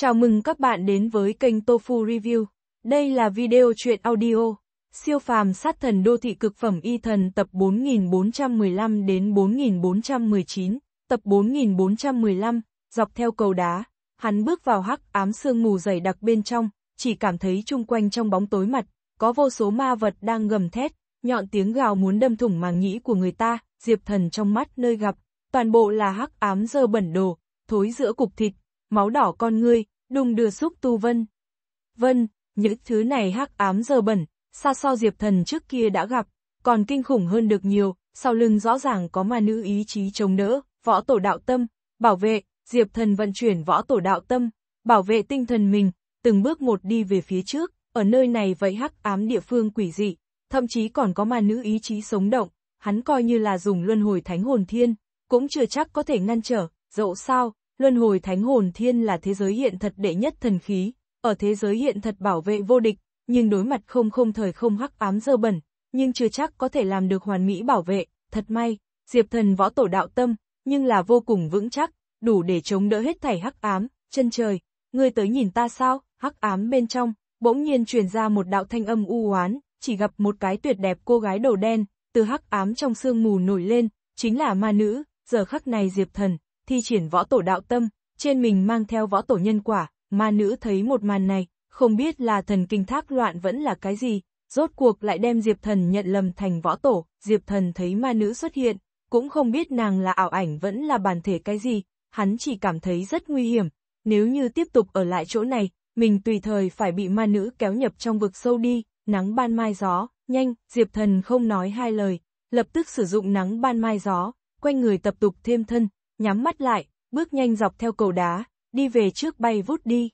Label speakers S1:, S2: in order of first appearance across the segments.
S1: Chào mừng các bạn đến với kênh Tofu Review. Đây là video truyện audio, siêu phàm sát thần đô thị cực phẩm y thần tập 4415 đến 4419, tập 4415, dọc theo cầu đá, hắn bước vào hắc ám sương mù dày đặc bên trong, chỉ cảm thấy chung quanh trong bóng tối mặt, có vô số ma vật đang gầm thét, nhọn tiếng gào muốn đâm thủng màng nhĩ của người ta, diệp thần trong mắt nơi gặp, toàn bộ là hắc ám dơ bẩn đồ, thối giữa cục thịt, máu đỏ con ngươi, đùng đưa xúc tu Vân. Vân, những thứ này hắc ám giờ bẩn, xa so diệp thần trước kia đã gặp, còn kinh khủng hơn được nhiều, sau lưng rõ ràng có ma nữ ý chí chống đỡ, võ tổ đạo tâm, bảo vệ, diệp thần vận chuyển võ tổ đạo tâm, bảo vệ tinh thần mình, từng bước một đi về phía trước, ở nơi này vậy hắc ám địa phương quỷ dị, thậm chí còn có ma nữ ý chí sống động, hắn coi như là dùng luân hồi thánh hồn thiên, cũng chưa chắc có thể ngăn trở, dẫu sao, Luân hồi thánh hồn thiên là thế giới hiện thật đệ nhất thần khí, ở thế giới hiện thật bảo vệ vô địch, nhưng đối mặt không không thời không hắc ám dơ bẩn, nhưng chưa chắc có thể làm được hoàn mỹ bảo vệ, thật may, diệp thần võ tổ đạo tâm, nhưng là vô cùng vững chắc, đủ để chống đỡ hết thảy hắc ám, chân trời, ngươi tới nhìn ta sao, hắc ám bên trong, bỗng nhiên truyền ra một đạo thanh âm u oán, chỉ gặp một cái tuyệt đẹp cô gái đầu đen, từ hắc ám trong sương mù nổi lên, chính là ma nữ, giờ khắc này diệp thần, thi triển võ tổ đạo tâm, trên mình mang theo võ tổ nhân quả, ma nữ thấy một màn này, không biết là thần kinh thác loạn vẫn là cái gì, rốt cuộc lại đem Diệp Thần nhận lầm thành võ tổ, Diệp Thần thấy ma nữ xuất hiện, cũng không biết nàng là ảo ảnh vẫn là bản thể cái gì, hắn chỉ cảm thấy rất nguy hiểm, nếu như tiếp tục ở lại chỗ này, mình tùy thời phải bị ma nữ kéo nhập trong vực sâu đi, nắng ban mai gió, nhanh, Diệp Thần không nói hai lời, lập tức sử dụng nắng ban mai gió, quanh người tập tục thêm thân, nhắm mắt lại, bước nhanh dọc theo cầu đá, đi về trước bay vút đi.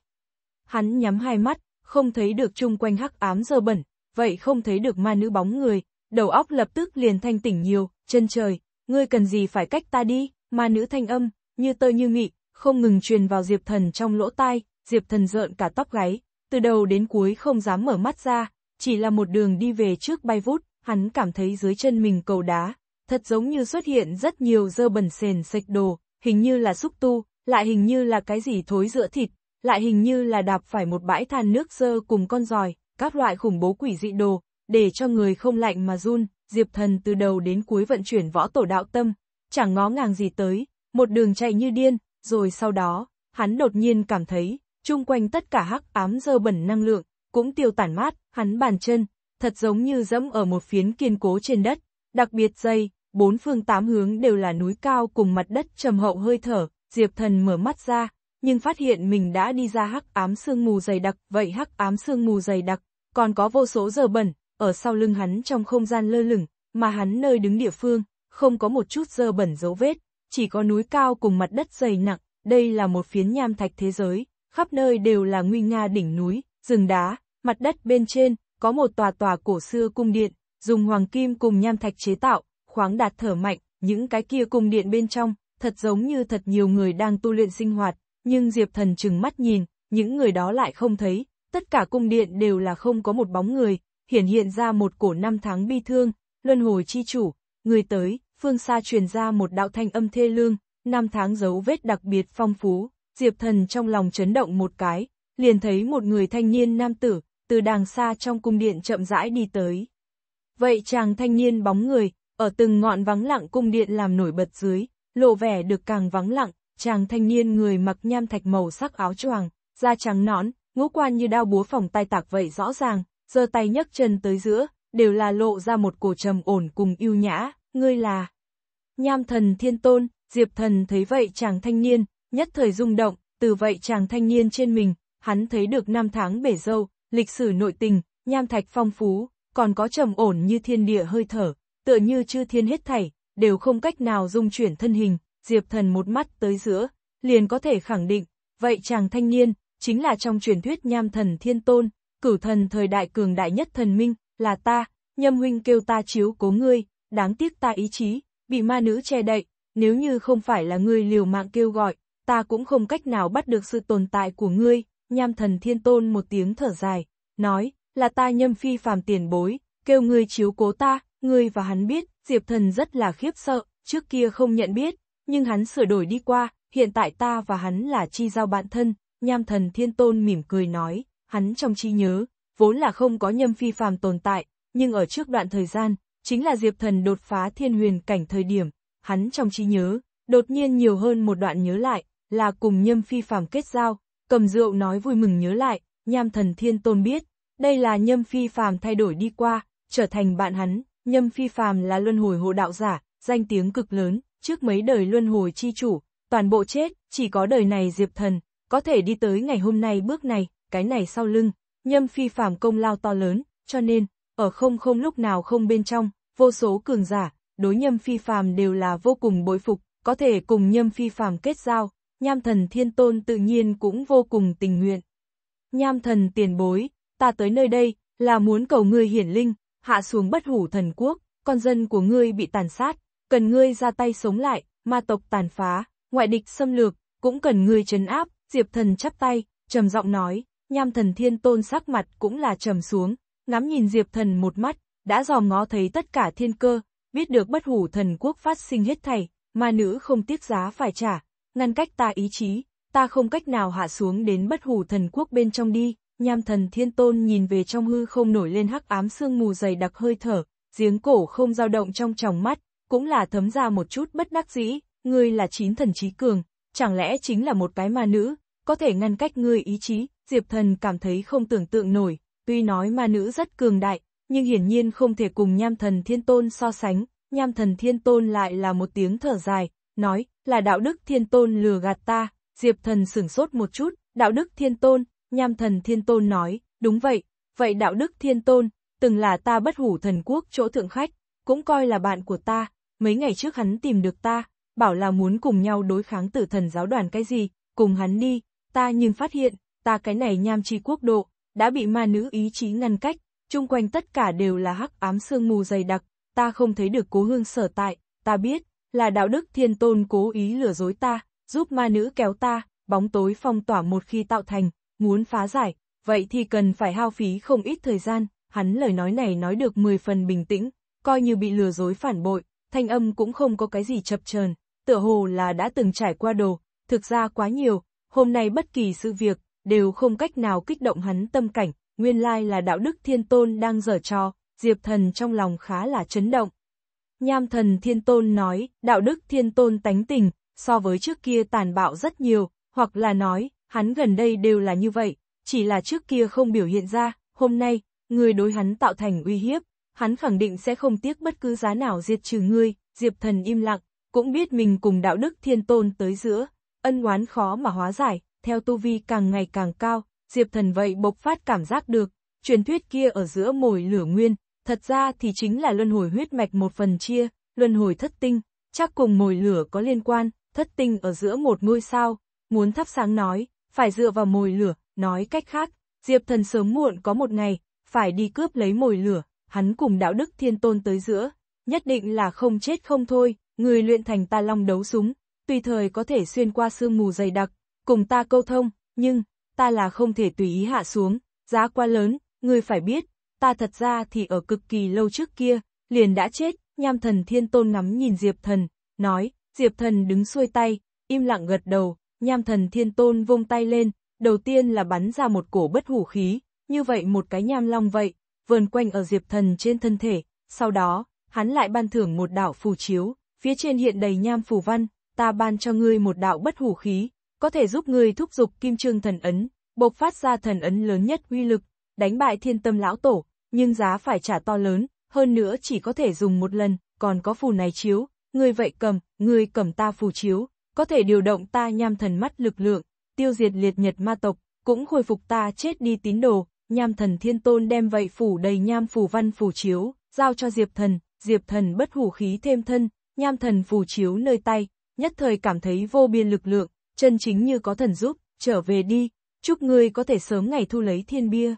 S1: Hắn nhắm hai mắt, không thấy được chung quanh hắc ám dơ bẩn, vậy không thấy được ma nữ bóng người, đầu óc lập tức liền thanh tỉnh nhiều, chân trời, ngươi cần gì phải cách ta đi, ma nữ thanh âm, như tơ như mị, không ngừng truyền vào Diệp Thần trong lỗ tai, Diệp Thần rợn cả tóc gáy, từ đầu đến cuối không dám mở mắt ra, chỉ là một đường đi về trước bay vút, hắn cảm thấy dưới chân mình cầu đá, thật giống như xuất hiện rất nhiều dơ bẩn sền sạch đồ, hình như là xúc tu, lại hình như là cái gì thối giữa thịt, lại hình như là đạp phải một bãi than nước dơ cùng con giòi, các loại khủng bố quỷ dị đồ, để cho người không lạnh mà run, Diệp Thần từ đầu đến cuối vận chuyển võ tổ đạo tâm, chẳng ngó ngàng gì tới, một đường chạy như điên, rồi sau đó, hắn đột nhiên cảm thấy, chung quanh tất cả hắc ám dơ bẩn năng lượng, cũng tiêu tản mát, hắn bàn chân, thật giống như dẫm ở một phiến kiên cố trên đất, đặc biệt dây, bốn phương tám hướng đều là núi cao cùng mặt đất trầm hậu hơi thở, Diệp Thần mở mắt ra, nhưng phát hiện mình đã đi ra hắc ám sương mù dày đặc, vậy hắc ám sương mù dày đặc, còn có vô số giờ bẩn, ở sau lưng hắn trong không gian lơ lửng, mà hắn nơi đứng địa phương, không có một chút giờ bẩn dấu vết, chỉ có núi cao cùng mặt đất dày nặng, đây là một phiến nham thạch thế giới, khắp nơi đều là nguy nga đỉnh núi, rừng đá, mặt đất bên trên, có một tòa tòa cổ xưa cung điện, dùng hoàng kim cùng nham thạch chế tạo, khoáng đạt thở mạnh, những cái kia cung điện bên trong, thật giống như thật nhiều người đang tu luyện sinh hoạt, nhưng Diệp Thần chừng mắt nhìn, những người đó lại không thấy, tất cả cung điện đều là không có một bóng người, hiển hiện ra một cổ năm tháng bi thương, luân hồi chi chủ, người tới, phương xa truyền ra một đạo thanh âm thê lương, năm tháng dấu vết đặc biệt phong phú, Diệp Thần trong lòng chấn động một cái, liền thấy một người thanh niên nam tử, từ đàng xa trong cung điện chậm rãi đi tới. Vậy chàng thanh niên bóng người, ở từng ngọn vắng lặng cung điện làm nổi bật dưới, lộ vẻ được càng vắng lặng, chàng thanh niên người mặc nham thạch màu sắc áo choàng, da trắng nõn, ngũ quan như đao búa phòng tay tạc vậy rõ ràng, giơ tay nhấc chân tới giữa, đều là lộ ra một cổ trầm ổn cùng yêu nhã, ngươi là Nham thần thiên tôn, Diệp thần thấy vậy chàng thanh niên, nhất thời rung động, từ vậy chàng thanh niên trên mình, hắn thấy được năm tháng bể dâu, lịch sử nội tình, nham thạch phong phú, còn có trầm ổn như thiên địa hơi thở, tựa như chư thiên hết thảy, đều không cách nào dung chuyển thân hình, Diệp Thần một mắt tới giữa, liền có thể khẳng định, vậy chàng thanh niên, chính là trong truyền thuyết nham thần thiên tôn, cửu thần thời đại cường đại nhất thần minh, là ta, nhâm huynh kêu ta chiếu cố ngươi, đáng tiếc ta ý chí, bị ma nữ che đậy, nếu như không phải là ngươi liều mạng kêu gọi, ta cũng không cách nào bắt được sự tồn tại của ngươi, nham thần thiên tôn một tiếng thở dài, nói, là ta nhâm phi phàm tiền bối, kêu ngươi chiếu cố ta, Ngươi và hắn biết, Diệp Thần rất là khiếp sợ, trước kia không nhận biết, nhưng hắn sửa đổi đi qua, hiện tại ta và hắn là chi giao bạn thân, nham thần thiên tôn mỉm cười nói, hắn trong chi nhớ, vốn là không có nhâm phi phàm tồn tại, nhưng ở trước đoạn thời gian, chính là Diệp Thần đột phá thiên huyền cảnh thời điểm, hắn trong trí nhớ, đột nhiên nhiều hơn một đoạn nhớ lại, là cùng nhâm phi phàm kết giao, cầm rượu nói vui mừng nhớ lại, nham thần thiên tôn biết, đây là nhâm phi phàm thay đổi đi qua, trở thành bạn hắn, Nhâm Phi Phàm là luân hồi hộ đạo giả, danh tiếng cực lớn, trước mấy đời luân hồi chi chủ, toàn bộ chết, chỉ có đời này Diệp Thần, có thể đi tới ngày hôm nay bước này, cái này sau lưng, Nhâm Phi Phàm công lao to lớn, cho nên, ở không không lúc nào không bên trong, vô số cường giả, đối Nhâm Phi Phàm đều là vô cùng bội phục, có thể cùng Nhâm Phi Phàm kết giao, Nham Thần Thiên Tôn tự nhiên cũng vô cùng tình nguyện. Nham Thần tiền bối, ta tới nơi đây, là muốn cầu ngươi hiển linh, hạ xuống bất hủ thần quốc, con dân của ngươi bị tàn sát, cần ngươi ra tay sống lại, ma tộc tàn phá, ngoại địch xâm lược, cũng cần ngươi trấn áp, Diệp thần chắp tay, trầm giọng nói, nham thần thiên tôn sắc mặt cũng là trầm xuống, ngắm nhìn Diệp thần một mắt, đã dò ngó thấy tất cả thiên cơ, biết được bất hủ thần quốc phát sinh hết thảy, ma nữ không tiếc giá phải trả, ngăn cách ta ý chí, ta không cách nào hạ xuống đến bất hủ thần quốc bên trong đi, nham thần thiên tôn nhìn về trong hư không nổi lên hắc ám sương mù dày đặc hơi thở, giếng cổ không dao động trong tròng mắt, cũng là thấm ra một chút bất đắc dĩ, ngươi là chín thần trí cường, chẳng lẽ chính là một cái ma nữ, có thể ngăn cách ngươi ý chí, diệp thần cảm thấy không tưởng tượng nổi, tuy nói ma nữ rất cường đại, nhưng hiển nhiên không thể cùng nham thần thiên tôn so sánh, nham thần thiên tôn lại là một tiếng thở dài, nói, là đạo đức thiên tôn lừa gạt ta, diệp thần sửng sốt một chút, đạo đức thiên tôn, Nham thần thiên tôn nói, đúng vậy, vậy đạo đức thiên tôn, từng là ta bất hủ thần quốc chỗ thượng khách, cũng coi là bạn của ta, mấy ngày trước hắn tìm được ta, bảo là muốn cùng nhau đối kháng tử thần giáo đoàn cái gì, cùng hắn đi, ta nhưng phát hiện, ta cái này nham chi quốc độ, đã bị ma nữ ý chí ngăn cách, chung quanh tất cả đều là hắc ám sương mù dày đặc, ta không thấy được cố hương sở tại, ta biết, là đạo đức thiên tôn cố ý lừa dối ta, giúp ma nữ kéo ta, bóng tối phong tỏa một khi tạo thành, muốn phá giải, vậy thì cần phải hao phí không ít thời gian, hắn lời nói này nói được 10 phần bình tĩnh, coi như bị lừa dối phản bội, thanh âm cũng không có cái gì chập chờn, tựa hồ là đã từng trải qua đồ, thực ra quá nhiều, hôm nay bất kỳ sự việc, đều không cách nào kích động hắn tâm cảnh, nguyên lai là đạo đức thiên tôn đang dở trò, diệp thần trong lòng khá là chấn động. Nham thần thiên tôn nói, đạo đức thiên tôn tánh tình, so với trước kia tàn bạo rất nhiều, hoặc là nói, hắn gần đây đều là như vậy, chỉ là trước kia không biểu hiện ra, hôm nay, người đối hắn tạo thành uy hiếp, hắn khẳng định sẽ không tiếc bất cứ giá nào diệt trừ ngươi, Diệp Thần im lặng, cũng biết mình cùng đạo đức thiên tôn tới giữa, ân oán khó mà hóa giải, theo tu vi càng ngày càng cao, Diệp Thần vậy bộc phát cảm giác được, truyền thuyết kia ở giữa mồi lửa nguyên, thật ra thì chính là luân hồi huyết mạch một phần chia, luân hồi thất tinh, chắc cùng mồi lửa có liên quan, thất tinh ở giữa một ngôi sao, muốn thắp sáng nói, phải dựa vào mồi lửa, nói cách khác, Diệp Thần sớm muộn có một ngày, phải đi cướp lấy mồi lửa, hắn cùng đạo đức thiên tôn tới giữa, nhất định là không chết không thôi, người luyện thành ta long đấu súng, tùy thời có thể xuyên qua sương mù dày đặc, cùng ta câu thông, nhưng, ta là không thể tùy ý hạ xuống, giá quá lớn, người phải biết, ta thật ra thì ở cực kỳ lâu trước kia, liền đã chết, nham thần thiên tôn ngắm nhìn Diệp Thần, nói, Diệp Thần đứng xuôi tay, im lặng gật đầu, nham thần thiên tôn vung tay lên, đầu tiên là bắn ra một cổ bất hủ khí, như vậy một cái nham long vậy, vờn quanh ở diệp thần trên thân thể, sau đó, hắn lại ban thưởng một đạo phù chiếu, phía trên hiện đầy nham phù văn, ta ban cho ngươi một đạo bất hủ khí, có thể giúp ngươi thúc giục kim trương thần ấn, bộc phát ra thần ấn lớn nhất uy lực, đánh bại thiên tâm lão tổ, nhưng giá phải trả to lớn, hơn nữa chỉ có thể dùng một lần, còn có phù này chiếu, ngươi vậy cầm, ngươi cầm ta phù chiếu, có thể điều động ta nham thần mắt lực lượng, tiêu diệt liệt nhật ma tộc, cũng khôi phục ta chết đi tín đồ, nham thần thiên tôn đem vậy phủ đầy nham phù văn phù chiếu, giao cho diệp thần, diệp thần bất hủ khí thêm thân, nham thần phù chiếu nơi tay, nhất thời cảm thấy vô biên lực lượng, chân chính như có thần giúp, trở về đi, chúc ngươi có thể sớm ngày thu lấy thiên bia.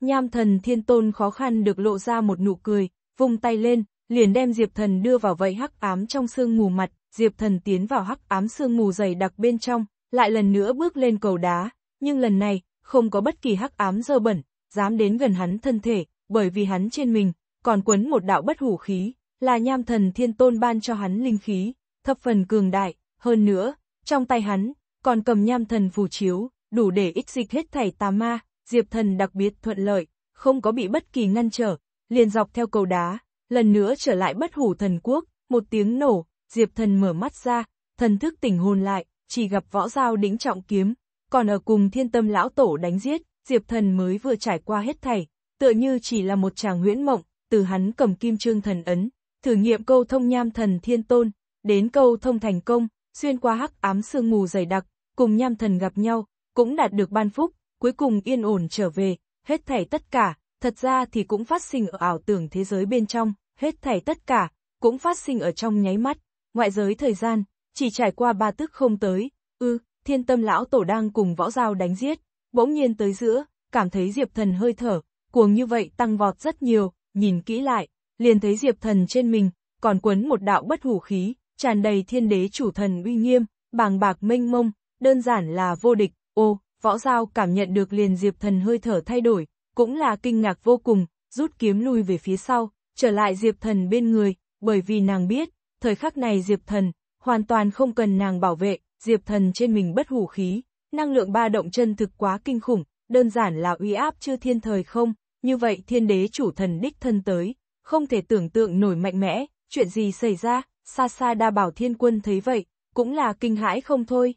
S1: Nham thần thiên tôn khó khăn được lộ ra một nụ cười, vung tay lên, liền đem diệp thần đưa vào vậy hắc ám trong sương mù mặt, Diệp Thần tiến vào hắc ám sương mù dày đặc bên trong, lại lần nữa bước lên cầu đá, nhưng lần này, không có bất kỳ hắc ám dơ bẩn, dám đến gần hắn thân thể, bởi vì hắn trên mình, còn quấn một đạo bất hủ khí, là nham thần thiên tôn ban cho hắn linh khí, thập phần cường đại, hơn nữa, trong tay hắn, còn cầm nham thần phù chiếu, đủ để ích dịch hết thảy tà ma, Diệp Thần đặc biệt thuận lợi, không có bị bất kỳ ngăn trở, liền dọc theo cầu đá, lần nữa trở lại bất hủ thần quốc, một tiếng nổ, Diệp Thần mở mắt ra, thần thức tỉnh hồn lại, chỉ gặp võ giao đĩnh trọng kiếm, còn ở cùng thiên tâm lão tổ đánh giết, Diệp Thần mới vừa trải qua hết thảy, tựa như chỉ là một chàng huyễn mộng, từ hắn cầm kim trương thần ấn, thử nghiệm câu thông nham thần thiên tôn, đến câu thông thành công, xuyên qua hắc ám sương mù dày đặc, cùng nham thần gặp nhau, cũng đạt được ban phúc, cuối cùng yên ổn trở về, hết thảy tất cả, thật ra thì cũng phát sinh ở ảo tưởng thế giới bên trong, hết thảy tất cả, cũng phát sinh ở trong nháy mắt, ngoại giới thời gian, chỉ trải qua ba tức không tới, ư, thiên tâm lão tổ đang cùng võ giao đánh giết, bỗng nhiên tới giữa, cảm thấy diệp thần hơi thở, cuồng như vậy tăng vọt rất nhiều, nhìn kỹ lại, liền thấy diệp thần trên mình, còn quấn một đạo bất hủ khí, tràn đầy thiên đế chủ thần uy nghiêm, bàng bạc mênh mông, đơn giản là vô địch, ô, võ giao cảm nhận được liền diệp thần hơi thở thay đổi, cũng là kinh ngạc vô cùng, rút kiếm lui về phía sau, trở lại diệp thần bên người, bởi vì nàng biết, thời khắc này Diệp Thần, hoàn toàn không cần nàng bảo vệ, Diệp Thần trên mình bất hủ khí, năng lượng ba động chân thực quá kinh khủng, đơn giản là uy áp chưa thiên thời không, như vậy thiên đế chủ thần đích thân tới, không thể tưởng tượng nổi mạnh mẽ, chuyện gì xảy ra, xa xa đa bảo thiên quân thấy vậy, cũng là kinh hãi không thôi.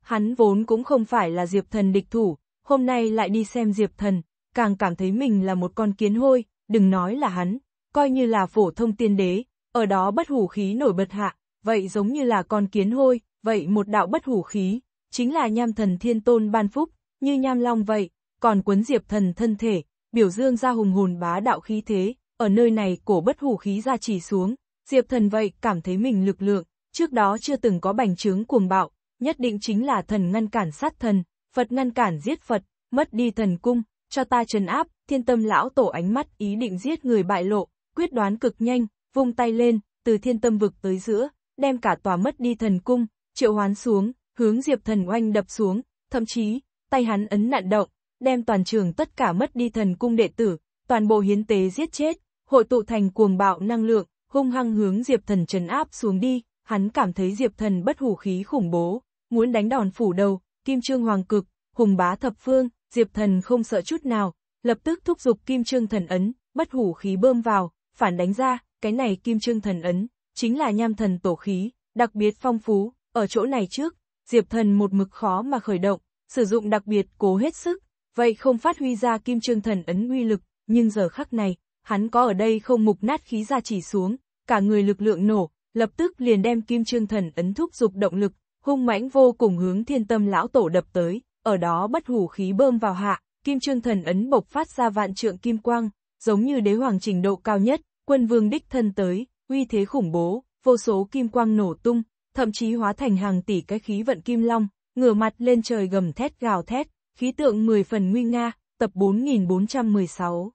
S1: Hắn vốn cũng không phải là Diệp Thần địch thủ, hôm nay lại đi xem Diệp Thần, càng cảm thấy mình là một con kiến hôi, đừng nói là hắn, coi như là phổ thông tiên đế, ở đó bất hủ khí nổi bật hạ, vậy giống như là con kiến hôi, vậy một đạo bất hủ khí, chính là nham thần thiên tôn ban phúc, như nham long vậy, còn quấn diệp thần thân thể, biểu dương ra hùng hồn bá đạo khí thế, ở nơi này cổ bất hủ khí ra chỉ xuống, diệp thần vậy cảm thấy mình lực lượng, trước đó chưa từng có bành trướng cuồng bạo, nhất định chính là thần ngăn cản sát thần, Phật ngăn cản giết Phật, mất đi thần cung, cho ta trấn áp, thiên tâm lão tổ ánh mắt ý định giết người bại lộ, quyết đoán cực nhanh, vung tay lên, từ thiên tâm vực tới giữa, đem cả tòa mất đi thần cung, triệu hoán xuống, hướng diệp thần oanh đập xuống, thậm chí, tay hắn ấn nạn động, đem toàn trường tất cả mất đi thần cung đệ tử, toàn bộ hiến tế giết chết, hội tụ thành cuồng bạo năng lượng, hung hăng hướng diệp thần trấn áp xuống đi, hắn cảm thấy diệp thần bất hủ khí khủng bố, muốn đánh đòn phủ đầu, kim trương hoàng cực, hùng bá thập phương, diệp thần không sợ chút nào, lập tức thúc giục kim trương thần ấn, bất hủ khí bơm vào, phản đánh ra, cái này kim trương thần ấn, chính là nham thần tổ khí, đặc biệt phong phú, ở chỗ này trước, diệp thần một mực khó mà khởi động, sử dụng đặc biệt cố hết sức, vậy không phát huy ra kim trương thần ấn uy lực, nhưng giờ khắc này, hắn có ở đây không mục nát khí ra chỉ xuống, cả người lực lượng nổ, lập tức liền đem kim trương thần ấn thúc dục động lực, hung mãnh vô cùng hướng thiên tâm lão tổ đập tới, ở đó bất hủ khí bơm vào hạ, kim trương thần ấn bộc phát ra vạn trượng kim quang, giống như đế hoàng trình độ cao nhất, quân vương đích thân tới, uy thế khủng bố, vô số kim quang nổ tung, thậm chí hóa thành hàng tỷ cái khí vận kim long, ngửa mặt lên trời gầm thét gào thét, khí tượng 10 phần nguy nga, tập 4416.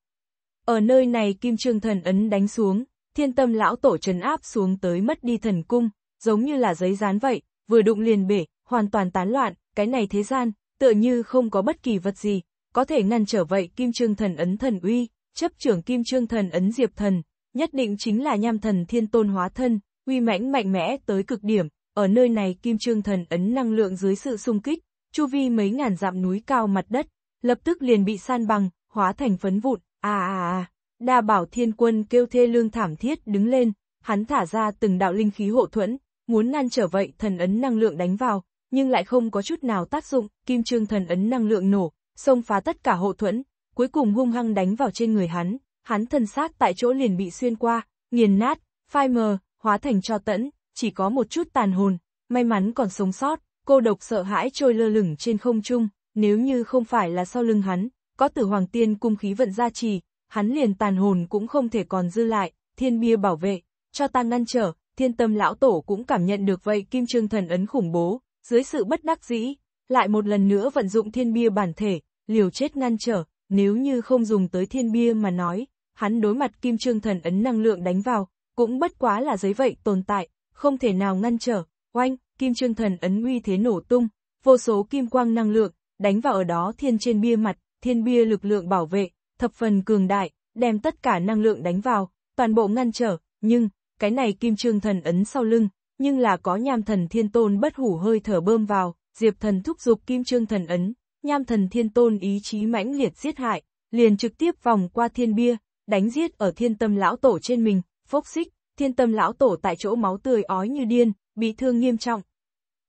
S1: Ở nơi này kim trương thần ấn đánh xuống, thiên tâm lão tổ trấn áp xuống tới mất đi thần cung, giống như là giấy dán vậy, vừa đụng liền bể, hoàn toàn tán loạn, cái này thế gian, tựa như không có bất kỳ vật gì, có thể ngăn trở vậy kim trương thần ấn thần uy, chấp trưởng kim trương thần ấn diệp thần, nhất định chính là nham thần thiên tôn hóa thân, uy mãnh mạnh mẽ tới cực điểm, ở nơi này kim trương thần ấn năng lượng dưới sự xung kích, chu vi mấy ngàn dặm núi cao mặt đất, lập tức liền bị san bằng, hóa thành phấn vụn, à, à à à. Đa bảo thiên quân kêu thê lương thảm thiết đứng lên, hắn thả ra từng đạo linh khí hộ thuẫn, muốn ngăn trở vậy thần ấn năng lượng đánh vào, nhưng lại không có chút nào tác dụng, kim trương thần ấn năng lượng nổ, xông phá tất cả hộ thuẫn, cuối cùng hung hăng đánh vào trên người hắn, hắn thân xác tại chỗ liền bị xuyên qua, nghiền nát, phai mờ, hóa thành cho tẫn, chỉ có một chút tàn hồn, may mắn còn sống sót, cô độc sợ hãi trôi lơ lửng trên không trung, nếu như không phải là sau lưng hắn, có tử hoàng tiên cung khí vận gia trì, hắn liền tàn hồn cũng không thể còn dư lại, thiên bia bảo vệ, cho ta ngăn trở, thiên tâm lão tổ cũng cảm nhận được vậy kim trương thần ấn khủng bố, dưới sự bất đắc dĩ, lại một lần nữa vận dụng thiên bia bản thể, liều chết ngăn trở, nếu như không dùng tới thiên bia mà nói, hắn đối mặt kim trương thần ấn năng lượng đánh vào, cũng bất quá là giấy vậy tồn tại, không thể nào ngăn trở, oanh, kim trương thần ấn uy thế nổ tung, vô số kim quang năng lượng, đánh vào ở đó thiên trên bia mặt, thiên bia lực lượng bảo vệ, thập phần cường đại, đem tất cả năng lượng đánh vào, toàn bộ ngăn trở, nhưng, cái này kim trương thần ấn sau lưng, nhưng là có nham thần thiên tôn bất hủ hơi thở bơm vào, diệp thần thúc giục kim trương thần ấn, nham thần thiên tôn ý chí mãnh liệt giết hại, liền trực tiếp vòng qua thiên bia, đánh giết ở thiên tâm lão tổ trên mình, phốc xích, thiên tâm lão tổ tại chỗ máu tươi ói như điên, bị thương nghiêm trọng.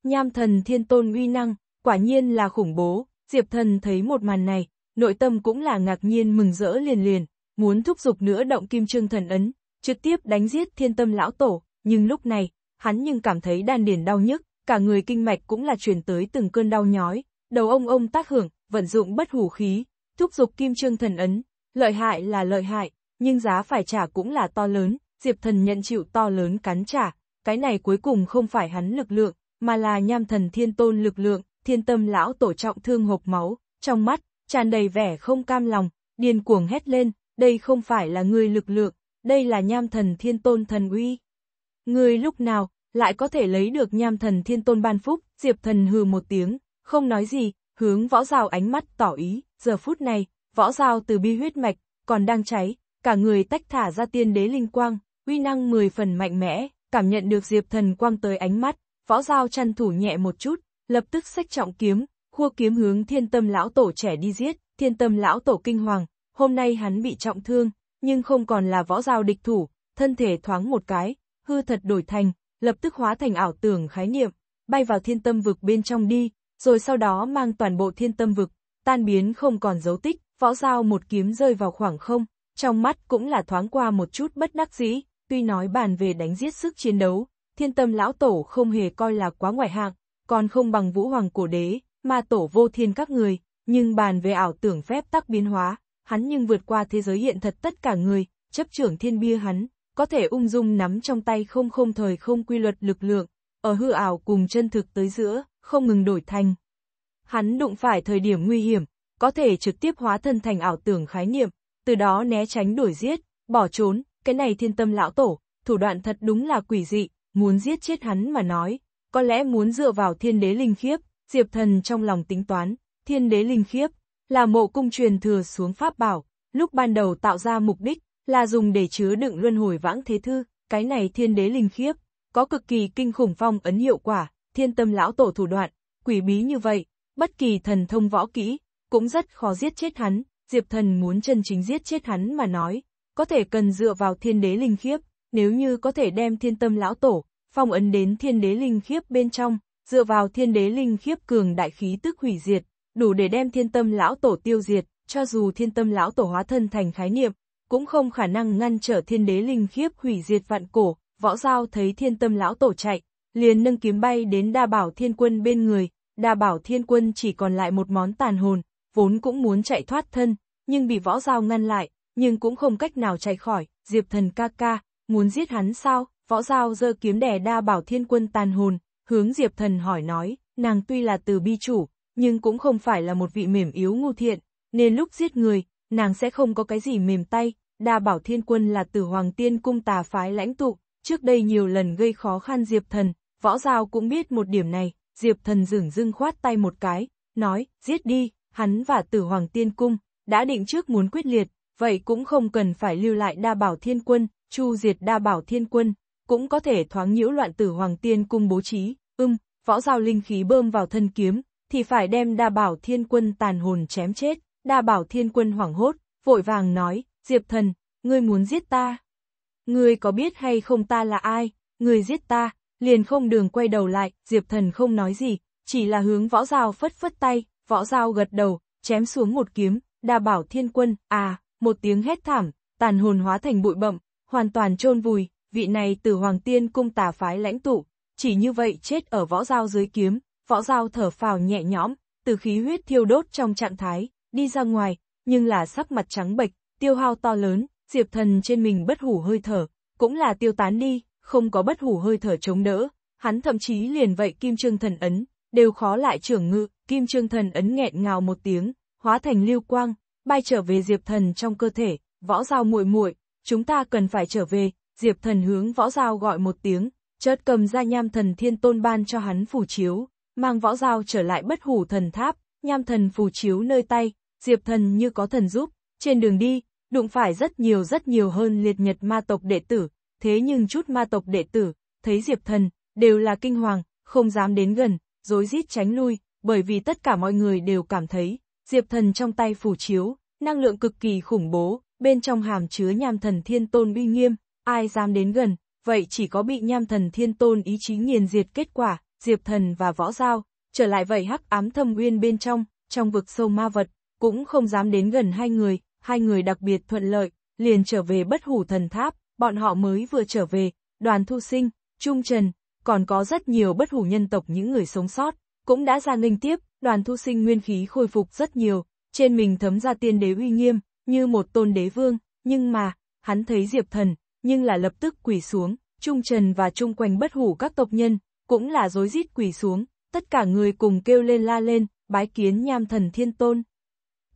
S1: Nham thần thiên tôn uy năng, quả nhiên là khủng bố, diệp thần thấy một màn này, nội tâm cũng là ngạc nhiên mừng rỡ liền liền, muốn thúc giục nữa động kim trương thần ấn, trực tiếp đánh giết thiên tâm lão tổ, nhưng lúc này, hắn nhưng cảm thấy đan điền đau nhức, cả người kinh mạch cũng là truyền tới từng cơn đau nhói, đầu ông ông tác hưởng, vận dụng bất hủ khí, thúc giục kim trương thần ấn, Lợi hại là lợi hại, nhưng giá phải trả cũng là to lớn, Diệp Thần nhận chịu to lớn cắn trả, cái này cuối cùng không phải hắn lực lượng, mà là nham thần thiên tôn lực lượng, thiên tâm lão tổ trọng thương hộp máu, trong mắt, tràn đầy vẻ không cam lòng, điên cuồng hét lên, đây không phải là người lực lượng, đây là nham thần thiên tôn thần uy. Người lúc nào, lại có thể lấy được nham thần thiên tôn ban phúc, Diệp Thần hừ một tiếng, không nói gì, hướng võ rào ánh mắt tỏ ý, giờ phút này, võ Giao từ bi huyết mạch, còn đang cháy, cả người tách thả ra tiên đế linh quang, uy năng 10 phần mạnh mẽ, cảm nhận được diệp thần quang tới ánh mắt, võ Giao chăn thủ nhẹ một chút, lập tức xách trọng kiếm, khua kiếm hướng thiên tâm lão tổ trẻ đi giết, thiên tâm lão tổ kinh hoàng, hôm nay hắn bị trọng thương, nhưng không còn là võ Giao địch thủ, thân thể thoáng một cái, hư thật đổi thành, lập tức hóa thành ảo tưởng khái niệm, bay vào thiên tâm vực bên trong đi, rồi sau đó mang toàn bộ thiên tâm vực, tan biến không còn dấu tích, võ dao một kiếm rơi vào khoảng không, trong mắt cũng là thoáng qua một chút bất đắc dĩ, tuy nói bàn về đánh giết sức chiến đấu, thiên tâm lão tổ không hề coi là quá ngoại hạng, còn không bằng vũ hoàng cổ đế, mà tổ vô thiên các người, nhưng bàn về ảo tưởng phép tắc biến hóa, hắn nhưng vượt qua thế giới hiện thật tất cả người, chấp trưởng thiên bia hắn, có thể ung dung nắm trong tay không không thời không quy luật lực lượng, ở hư ảo cùng chân thực tới giữa, không ngừng đổi thành. Hắn đụng phải thời điểm nguy hiểm, có thể trực tiếp hóa thân thành ảo tưởng khái niệm, từ đó né tránh đuổi giết, bỏ trốn, cái này thiên tâm lão tổ, thủ đoạn thật đúng là quỷ dị, muốn giết chết hắn mà nói, có lẽ muốn dựa vào thiên đế linh khiếp, diệp thần trong lòng tính toán, thiên đế linh khiếp, là mộ cung truyền thừa xuống pháp bảo, lúc ban đầu tạo ra mục đích, là dùng để chứa đựng luân hồi vãng thế thư, cái này thiên đế linh khiếp, có cực kỳ kinh khủng phong ấn hiệu quả, thiên tâm lão tổ thủ đoạn, quỷ bí như vậy, bất kỳ thần thông võ kỹ, cũng rất khó giết chết hắn, Diệp Thần muốn chân chính giết chết hắn mà nói, có thể cần dựa vào thiên đế linh khiếp, nếu như có thể đem thiên tâm lão tổ, phong ấn đến thiên đế linh khiếp bên trong, dựa vào thiên đế linh khiếp cường đại khí tức hủy diệt, đủ để đem thiên tâm lão tổ tiêu diệt, cho dù thiên tâm lão tổ hóa thân thành khái niệm, cũng không khả năng ngăn trở thiên đế linh khiếp hủy diệt vạn cổ, võ giao thấy thiên tâm lão tổ chạy, liền nâng kiếm bay đến đa bảo thiên quân bên người, đa bảo thiên quân chỉ còn lại một món tàn hồn, vốn cũng muốn chạy thoát thân, nhưng bị võ giao ngăn lại, nhưng cũng không cách nào chạy khỏi, diệp thần ca ca, muốn giết hắn sao, võ giao giơ kiếm đè đa bảo thiên quân tàn hồn, hướng diệp thần hỏi nói, nàng tuy là từ bi chủ, nhưng cũng không phải là một vị mềm yếu ngu thiện, nên lúc giết người, nàng sẽ không có cái gì mềm tay, đa bảo thiên quân là từ hoàng tiên cung tà phái lãnh tụ, trước đây nhiều lần gây khó khăn diệp thần, võ giao cũng biết một điểm này, diệp thần dửng dưng khoát tay một cái, nói, giết đi, hắn và tử hoàng tiên cung, đã định trước muốn quyết liệt, vậy cũng không cần phải lưu lại đa bảo thiên quân, chu diệt đa bảo thiên quân, cũng có thể thoáng nhiễu loạn tử hoàng tiên cung bố trí, ưm, võ giao linh khí bơm vào thân kiếm, thì phải đem đa bảo thiên quân tàn hồn chém chết, đa bảo thiên quân hoảng hốt, vội vàng nói, Diệp thần, ngươi muốn giết ta. Ngươi có biết hay không ta là ai, ngươi giết ta, liền không đường quay đầu lại, Diệp thần không nói gì, chỉ là hướng võ giao phất phất tay, Võ dao gật đầu, chém xuống một kiếm, đa bảo thiên quân, à, một tiếng hét thảm, tàn hồn hóa thành bụi bậm, hoàn toàn chôn vùi, vị này từ hoàng tiên cung tà phái lãnh tụ, chỉ như vậy chết ở võ dao dưới kiếm, võ dao thở phào nhẹ nhõm, từ khí huyết thiêu đốt trong trạng thái, đi ra ngoài, nhưng là sắc mặt trắng bệch, tiêu hao to lớn, diệp thần trên mình bất hủ hơi thở, cũng là tiêu tán đi, không có bất hủ hơi thở chống đỡ, hắn thậm chí liền vậy kim trương thần ấn, đều khó lại trưởng ngự, kim trương thần ấn nghẹn ngào một tiếng, hóa thành lưu quang, bay trở về diệp thần trong cơ thể, võ dao muội muội chúng ta cần phải trở về, diệp thần hướng võ dao gọi một tiếng, chợt cầm ra nham thần thiên tôn ban cho hắn phủ chiếu, mang võ dao trở lại bất hủ thần tháp, nham thần phủ chiếu nơi tay, diệp thần như có thần giúp, trên đường đi, đụng phải rất nhiều rất nhiều hơn liệt nhật ma tộc đệ tử, thế nhưng chút ma tộc đệ tử, thấy diệp thần, đều là kinh hoàng, không dám đến gần, rối rít tránh lui, bởi vì tất cả mọi người đều cảm thấy, Diệp Thần trong tay phủ chiếu, năng lượng cực kỳ khủng bố, bên trong hàm chứa nham thần thiên tôn uy nghiêm, ai dám đến gần, vậy chỉ có bị nham thần thiên tôn ý chí nghiền diệt kết quả, Diệp Thần và võ giao, trở lại vậy hắc ám thâm uyên bên trong, trong vực sâu ma vật, cũng không dám đến gần hai người, hai người đặc biệt thuận lợi, liền trở về bất hủ thần tháp, bọn họ mới vừa trở về, đoàn thu sinh, trung trần, còn có rất nhiều bất hủ nhân tộc những người sống sót, cũng đã ra nghênh tiếp, đoàn thu sinh nguyên khí khôi phục rất nhiều, trên mình thấm ra tiên đế uy nghiêm, như một tôn đế vương, nhưng mà, hắn thấy Diệp Thần, nhưng là lập tức quỳ xuống, trung trần và chung quanh bất hủ các tộc nhân, cũng là rối rít quỳ xuống, tất cả người cùng kêu lên la lên, bái kiến nham thần thiên tôn.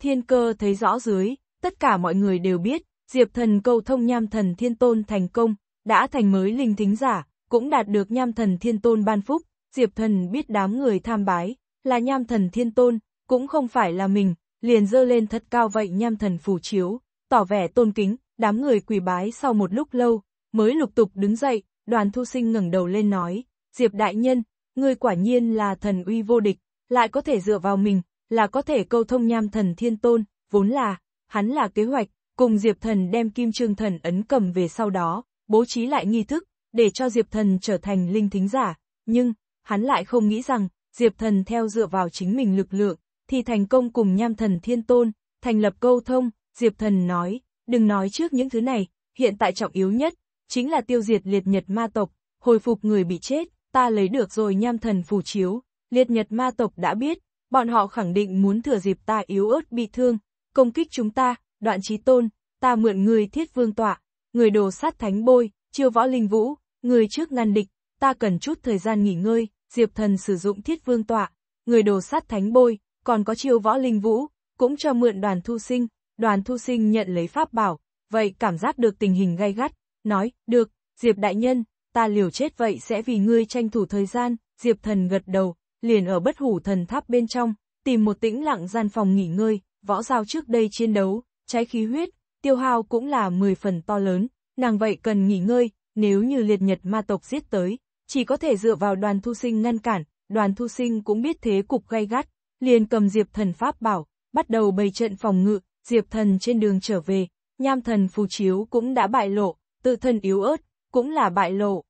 S1: Thiên cơ thấy rõ dưới, tất cả mọi người đều biết, Diệp Thần câu thông nham thần thiên tôn thành công, đã thành mới linh thính giả, cũng đạt được nham thần thiên tôn ban phúc, Diệp thần biết đám người tham bái, là nham thần thiên tôn, cũng không phải là mình, liền dơ lên thật cao vậy nham thần phù chiếu, tỏ vẻ tôn kính, đám người quỳ bái sau một lúc lâu, mới lục tục đứng dậy, đoàn thu sinh ngẩng đầu lên nói, Diệp đại nhân, ngươi quả nhiên là thần uy vô địch, lại có thể dựa vào mình, là có thể câu thông nham thần thiên tôn, vốn là, hắn là kế hoạch, cùng Diệp thần đem kim trương thần ấn cầm về sau đó, bố trí lại nghi thức, để cho Diệp Thần trở thành linh thính giả, nhưng, hắn lại không nghĩ rằng, Diệp Thần theo dựa vào chính mình lực lượng, thì thành công cùng nham thần thiên tôn, thành lập câu thông, Diệp Thần nói, đừng nói trước những thứ này, hiện tại trọng yếu nhất, chính là tiêu diệt liệt nhật ma tộc, hồi phục người bị chết, ta lấy được rồi nham thần phù chiếu, liệt nhật ma tộc đã biết, bọn họ khẳng định muốn thừa dịp ta yếu ớt bị thương, công kích chúng ta, đoạn trí tôn, ta mượn người thiết vương tọa, người đồ sát thánh bôi, Chiêu võ linh vũ, người trước ngăn địch, ta cần chút thời gian nghỉ ngơi, Diệp Thần sử dụng thiết vương tọa, người đồ sát thánh bôi, còn có chiêu võ linh vũ, cũng cho mượn đoàn thu sinh, đoàn thu sinh nhận lấy pháp bảo, vậy cảm giác được tình hình gay gắt, nói, được, Diệp đại nhân, ta liều chết vậy sẽ vì ngươi tranh thủ thời gian, Diệp Thần gật đầu, liền ở bất hủ thần tháp bên trong, tìm một tĩnh lặng gian phòng nghỉ ngơi, võ giao trước đây chiến đấu, trái khí huyết, tiêu hao cũng là 10 phần to lớn, nàng vậy cần nghỉ ngơi, nếu như liệt nhật ma tộc giết tới, chỉ có thể dựa vào đoàn thu sinh ngăn cản, đoàn thu sinh cũng biết thế cục gay gắt, liền cầm diệp thần pháp bảo, bắt đầu bày trận phòng ngự, diệp thần trên đường trở về, nham thần phù chiếu cũng đã bại lộ, tự thân yếu ớt, cũng là bại lộ.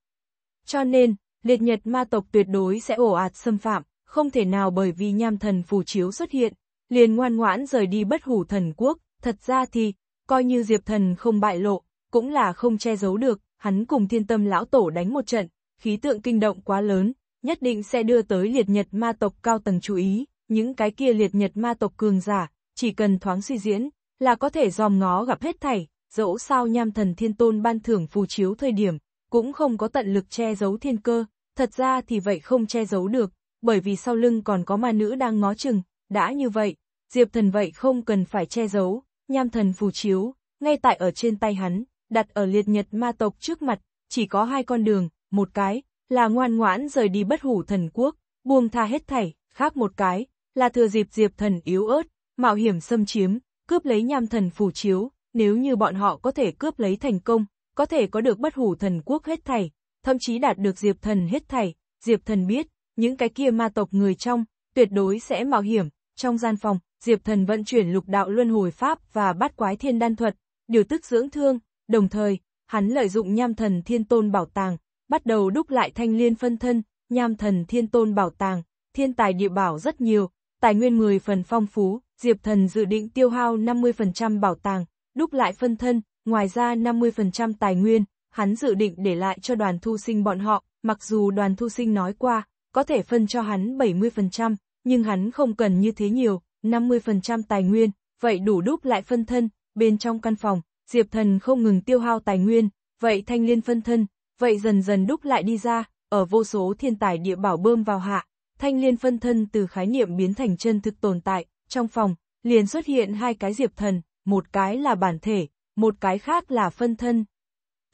S1: Cho nên, liệt nhật ma tộc tuyệt đối sẽ ổ ạt xâm phạm, không thể nào bởi vì nham thần phù chiếu xuất hiện, liền ngoan ngoãn rời đi bất hủ thần quốc, thật ra thì, coi như diệp thần không bại lộ, cũng là không che giấu được, hắn cùng thiên tâm lão tổ đánh một trận, khí tượng kinh động quá lớn, nhất định sẽ đưa tới liệt nhật ma tộc cao tầng chú ý, những cái kia liệt nhật ma tộc cường giả, chỉ cần thoáng suy diễn, là có thể dòm ngó gặp hết thảy, dẫu sao nham thần thiên tôn ban thưởng phù chiếu thời điểm, cũng không có tận lực che giấu thiên cơ, thật ra thì vậy không che giấu được, bởi vì sau lưng còn có ma nữ đang ngó chừng, đã như vậy, diệp thần vậy không cần phải che giấu, nham thần phù chiếu, ngay tại ở trên tay hắn, đặt ở liệt nhật ma tộc trước mặt, chỉ có hai con đường, một cái, là ngoan ngoãn rời đi bất hủ thần quốc, buông tha hết thảy, khác một cái, là thừa dịp diệp thần yếu ớt, mạo hiểm xâm chiếm, cướp lấy nham thần phủ chiếu, nếu như bọn họ có thể cướp lấy thành công, có thể có được bất hủ thần quốc hết thảy, thậm chí đạt được diệp thần hết thảy, diệp thần biết, những cái kia ma tộc người trong, tuyệt đối sẽ mạo hiểm, trong gian phòng, diệp thần vận chuyển lục đạo luân hồi pháp và bát quái thiên đan thuật, điều tức dưỡng thương, Đồng thời, hắn lợi dụng nham thần thiên tôn bảo tàng, bắt đầu đúc lại thanh liên phân thân, nham thần thiên tôn bảo tàng, thiên tài địa bảo rất nhiều, tài nguyên 10 phần phong phú, Diệp thần dự định tiêu hao 50% bảo tàng, đúc lại phân thân, ngoài ra 50% tài nguyên, hắn dự định để lại cho đoàn thu sinh bọn họ, mặc dù đoàn thu sinh nói qua, có thể phân cho hắn 70%, nhưng hắn không cần như thế nhiều, 50% tài nguyên, vậy đủ đúc lại phân thân, bên trong căn phòng, Diệp Thần không ngừng tiêu hao tài nguyên, vậy thanh liên phân thân, vậy dần dần đúc lại đi ra, ở vô số thiên tài địa bảo bơm vào hạ, thanh liên phân thân từ khái niệm biến thành chân thực tồn tại, trong phòng, liền xuất hiện hai cái Diệp Thần, một cái là bản thể, một cái khác là phân thân.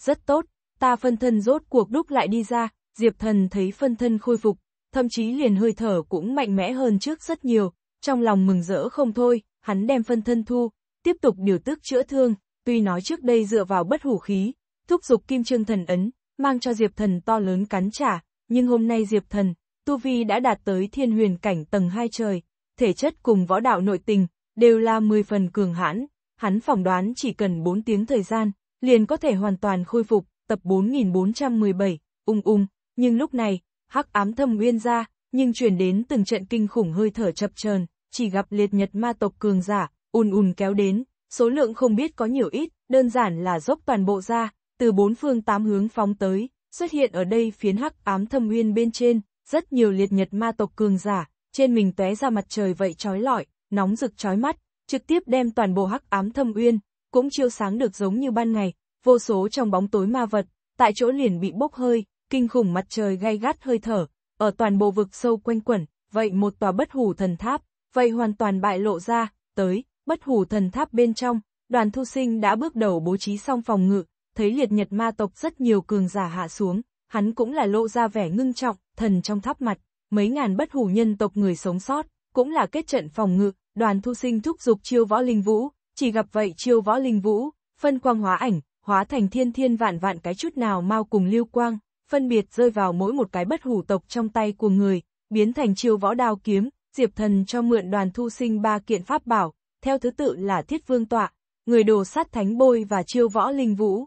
S1: Rất tốt, ta phân thân rốt cuộc đúc lại đi ra, Diệp Thần thấy phân thân khôi phục, thậm chí liền hơi thở cũng mạnh mẽ hơn trước rất nhiều, trong lòng mừng rỡ không thôi, hắn đem phân thân thu, tiếp tục điều tức chữa thương, tuy nói trước đây dựa vào bất hủ khí, thúc giục kim trương thần ấn, mang cho Diệp Thần to lớn cắn trả, nhưng hôm nay Diệp Thần, Tu Vi đã đạt tới thiên huyền cảnh tầng hai trời, thể chất cùng võ đạo nội tình, đều là 10 phần cường hãn, hắn phỏng đoán chỉ cần 4 tiếng thời gian, liền có thể hoàn toàn khôi phục, tập 4417, ung ung, nhưng lúc này, hắc ám thâm uyên ra, nhưng chuyển đến từng trận kinh khủng hơi thở chập chờn chỉ gặp liệt nhật ma tộc cường giả, ùn ùn kéo đến, số lượng không biết có nhiều ít, đơn giản là dốc toàn bộ ra, từ bốn phương tám hướng phóng tới, xuất hiện ở đây phiến hắc ám thâm uyên bên trên, rất nhiều liệt nhật ma tộc cường giả, trên mình tóe ra mặt trời vậy trói lọi, nóng rực trói mắt, trực tiếp đem toàn bộ hắc ám thâm uyên, cũng chiếu sáng được giống như ban ngày, vô số trong bóng tối ma vật, tại chỗ liền bị bốc hơi, kinh khủng mặt trời gay gắt hơi thở, ở toàn bộ vực sâu quanh quẩn, vậy một tòa bất hủ thần tháp, vậy hoàn toàn bại lộ ra, tới, Bất hủ thần tháp bên trong, đoàn thu sinh đã bước đầu bố trí xong phòng ngự, thấy liệt nhật ma tộc rất nhiều cường giả hạ xuống, hắn cũng là lộ ra vẻ ngưng trọng, thần trong tháp mặt, mấy ngàn bất hủ nhân tộc người sống sót, cũng là kết trận phòng ngự, đoàn thu sinh thúc giục chiêu võ linh vũ, chỉ gặp vậy chiêu võ linh vũ, phân quang hóa ảnh, hóa thành thiên thiên vạn vạn cái chút nào mau cùng lưu quang, phân biệt rơi vào mỗi một cái bất hủ tộc trong tay của người, biến thành chiêu võ đao kiếm, diệp thần cho mượn đoàn thu sinh ba kiện pháp bảo, theo thứ tự là Thiết Vương Tọa, Người Đồ Sát Thánh Bôi và Chiêu Võ Linh Vũ.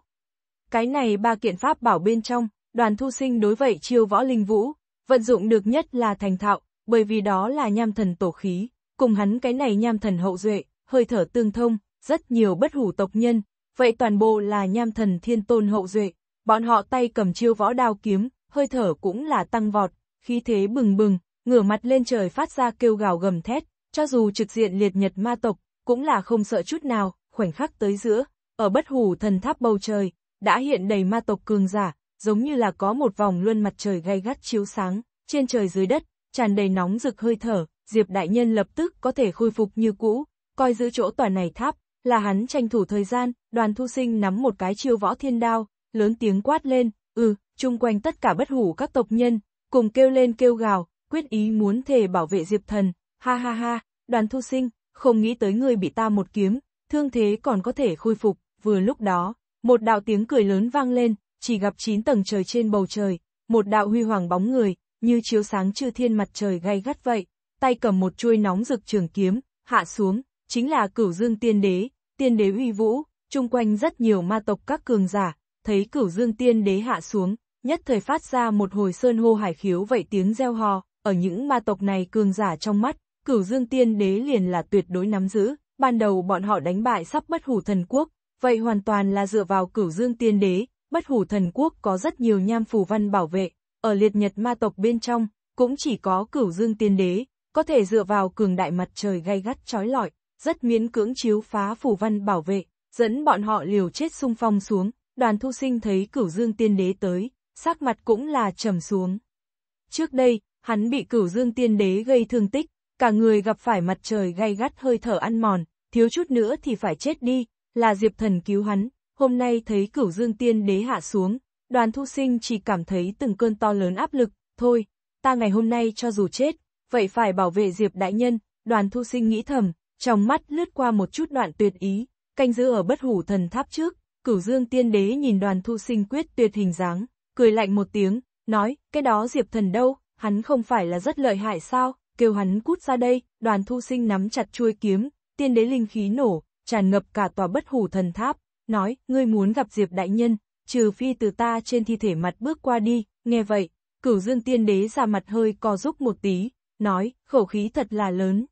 S1: Cái này ba kiện pháp bảo bên trong, đoàn thu sinh đối vậy Chiêu Võ Linh Vũ, vận dụng được nhất là thành thạo, bởi vì đó là nham thần tổ khí, cùng hắn cái này nham thần hậu duệ, hơi thở tương thông, rất nhiều bất hủ tộc nhân, vậy toàn bộ là nham thần thiên tôn hậu duệ, bọn họ tay cầm chiêu võ đao kiếm, hơi thở cũng là tăng vọt, khí thế bừng bừng, ngửa mặt lên trời phát ra kêu gào gầm thét, cho dù trực diện liệt nhật ma tộc, cũng là không sợ chút nào, khoảnh khắc tới giữa, ở bất hủ thần tháp bầu trời, đã hiện đầy ma tộc cường giả, giống như là có một vòng luân mặt trời gay gắt chiếu sáng, trên trời dưới đất, tràn đầy nóng rực hơi thở, Diệp Đại Nhân lập tức có thể khôi phục như cũ, coi giữ chỗ tòa này tháp, là hắn tranh thủ thời gian, đoàn thu sinh nắm một cái chiêu võ thiên đao, lớn tiếng quát lên, ừ, chung quanh tất cả bất hủ các tộc nhân, cùng kêu lên kêu gào, quyết ý muốn thể bảo vệ Diệp Thần, ha ha ha, đoàn thu sinh, không nghĩ tới ngươi bị ta một kiếm, thương thế còn có thể khôi phục, vừa lúc đó, một đạo tiếng cười lớn vang lên, chỉ gặp chín tầng trời trên bầu trời, một đạo huy hoàng bóng người, như chiếu sáng chư thiên mặt trời gay gắt vậy, tay cầm một chuôi nóng rực trường kiếm, hạ xuống, chính là cửu dương tiên đế, tiên đế uy vũ, chung quanh rất nhiều ma tộc các cường giả, thấy cửu dương tiên đế hạ xuống, nhất thời phát ra một hồi sơn hô hải khiếu vậy tiếng reo hò, ở những ma tộc này cường giả trong mắt, cửu dương tiên đế liền là tuyệt đối nắm giữ, ban đầu bọn họ đánh bại sắp bất hủ thần quốc, vậy hoàn toàn là dựa vào cửu dương tiên đế, bất hủ thần quốc có rất nhiều nham phù văn bảo vệ, ở liệt nhật ma tộc bên trong, cũng chỉ có cửu dương tiên đế, có thể dựa vào cường đại mặt trời gay gắt trói lọi, rất miễn cưỡng chiếu phá phù văn bảo vệ, dẫn bọn họ liều chết sung phong xuống, đoàn thu sinh thấy cửu dương tiên đế tới, sắc mặt cũng là trầm xuống. Trước đây, hắn bị cửu dương tiên đế gây thương tích, cả người gặp phải mặt trời gay gắt hơi thở ăn mòn, thiếu chút nữa thì phải chết đi, là Diệp Thần cứu hắn, hôm nay thấy cửu dương tiên đế hạ xuống, đoàn thu sinh chỉ cảm thấy từng cơn to lớn áp lực, thôi, ta ngày hôm nay cho dù chết, vậy phải bảo vệ Diệp Đại Nhân, đoàn thu sinh nghĩ thầm, trong mắt lướt qua một chút đoạn tuyệt ý, canh giữ ở bất hủ thần tháp trước, cửu dương tiên đế nhìn đoàn thu sinh quyết tuyệt hình dáng, cười lạnh một tiếng, nói, cái đó Diệp Thần đâu, hắn không phải là rất lợi hại sao? kêu hắn cút ra đây, đoàn thu sinh nắm chặt chuôi kiếm, tiên đế linh khí nổ, tràn ngập cả tòa bất hủ thần tháp, nói, ngươi muốn gặp Diệp Đại Nhân, trừ phi từ ta trên thi thể mặt bước qua đi, nghe vậy, cửu dương tiên đế ra mặt hơi co rúc một tí, nói, khẩu khí thật là lớn.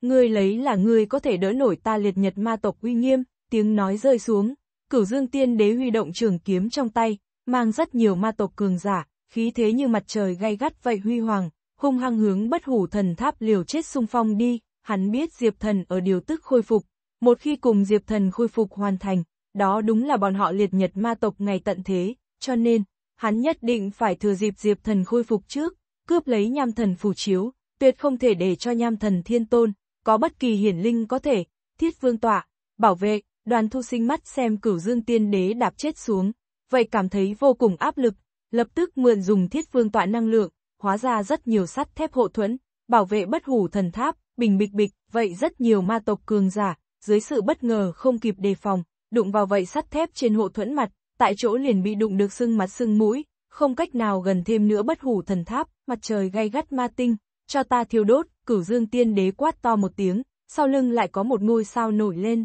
S1: Ngươi lấy là ngươi có thể đỡ nổi ta liệt nhật ma tộc uy nghiêm, tiếng nói rơi xuống, cửu dương tiên đế huy động trường kiếm trong tay, mang rất nhiều ma tộc cường giả, khí thế như mặt trời gay gắt vậy huy hoàng, hung hăng hướng bất hủ thần tháp liều chết sung phong đi, hắn biết Diệp Thần ở điều tức khôi phục, một khi cùng Diệp Thần khôi phục hoàn thành, đó đúng là bọn họ liệt nhật ma tộc ngày tận thế, cho nên, hắn nhất định phải thừa dịp Diệp Thần khôi phục trước, cướp lấy nham thần phù chiếu, tuyệt không thể để cho nham thần thiên tôn, có bất kỳ hiển linh có thể, thiết vương tọa, bảo vệ, đoàn thu sinh mắt xem cửu dương tiên đế đạp chết xuống, vậy cảm thấy vô cùng áp lực, lập tức mượn dùng thiết vương tọa năng lượng, hóa ra rất nhiều sắt thép hộ thuẫn, bảo vệ bất hủ thần tháp, bình bịch bịch, vậy rất nhiều ma tộc cường giả, dưới sự bất ngờ không kịp đề phòng, đụng vào vậy sắt thép trên hộ thuẫn mặt, tại chỗ liền bị đụng được sưng mặt sưng mũi, không cách nào gần thêm nữa bất hủ thần tháp, mặt trời gay gắt ma tinh, cho ta thiêu đốt, cửu dương tiên đế quát to một tiếng, sau lưng lại có một ngôi sao nổi lên.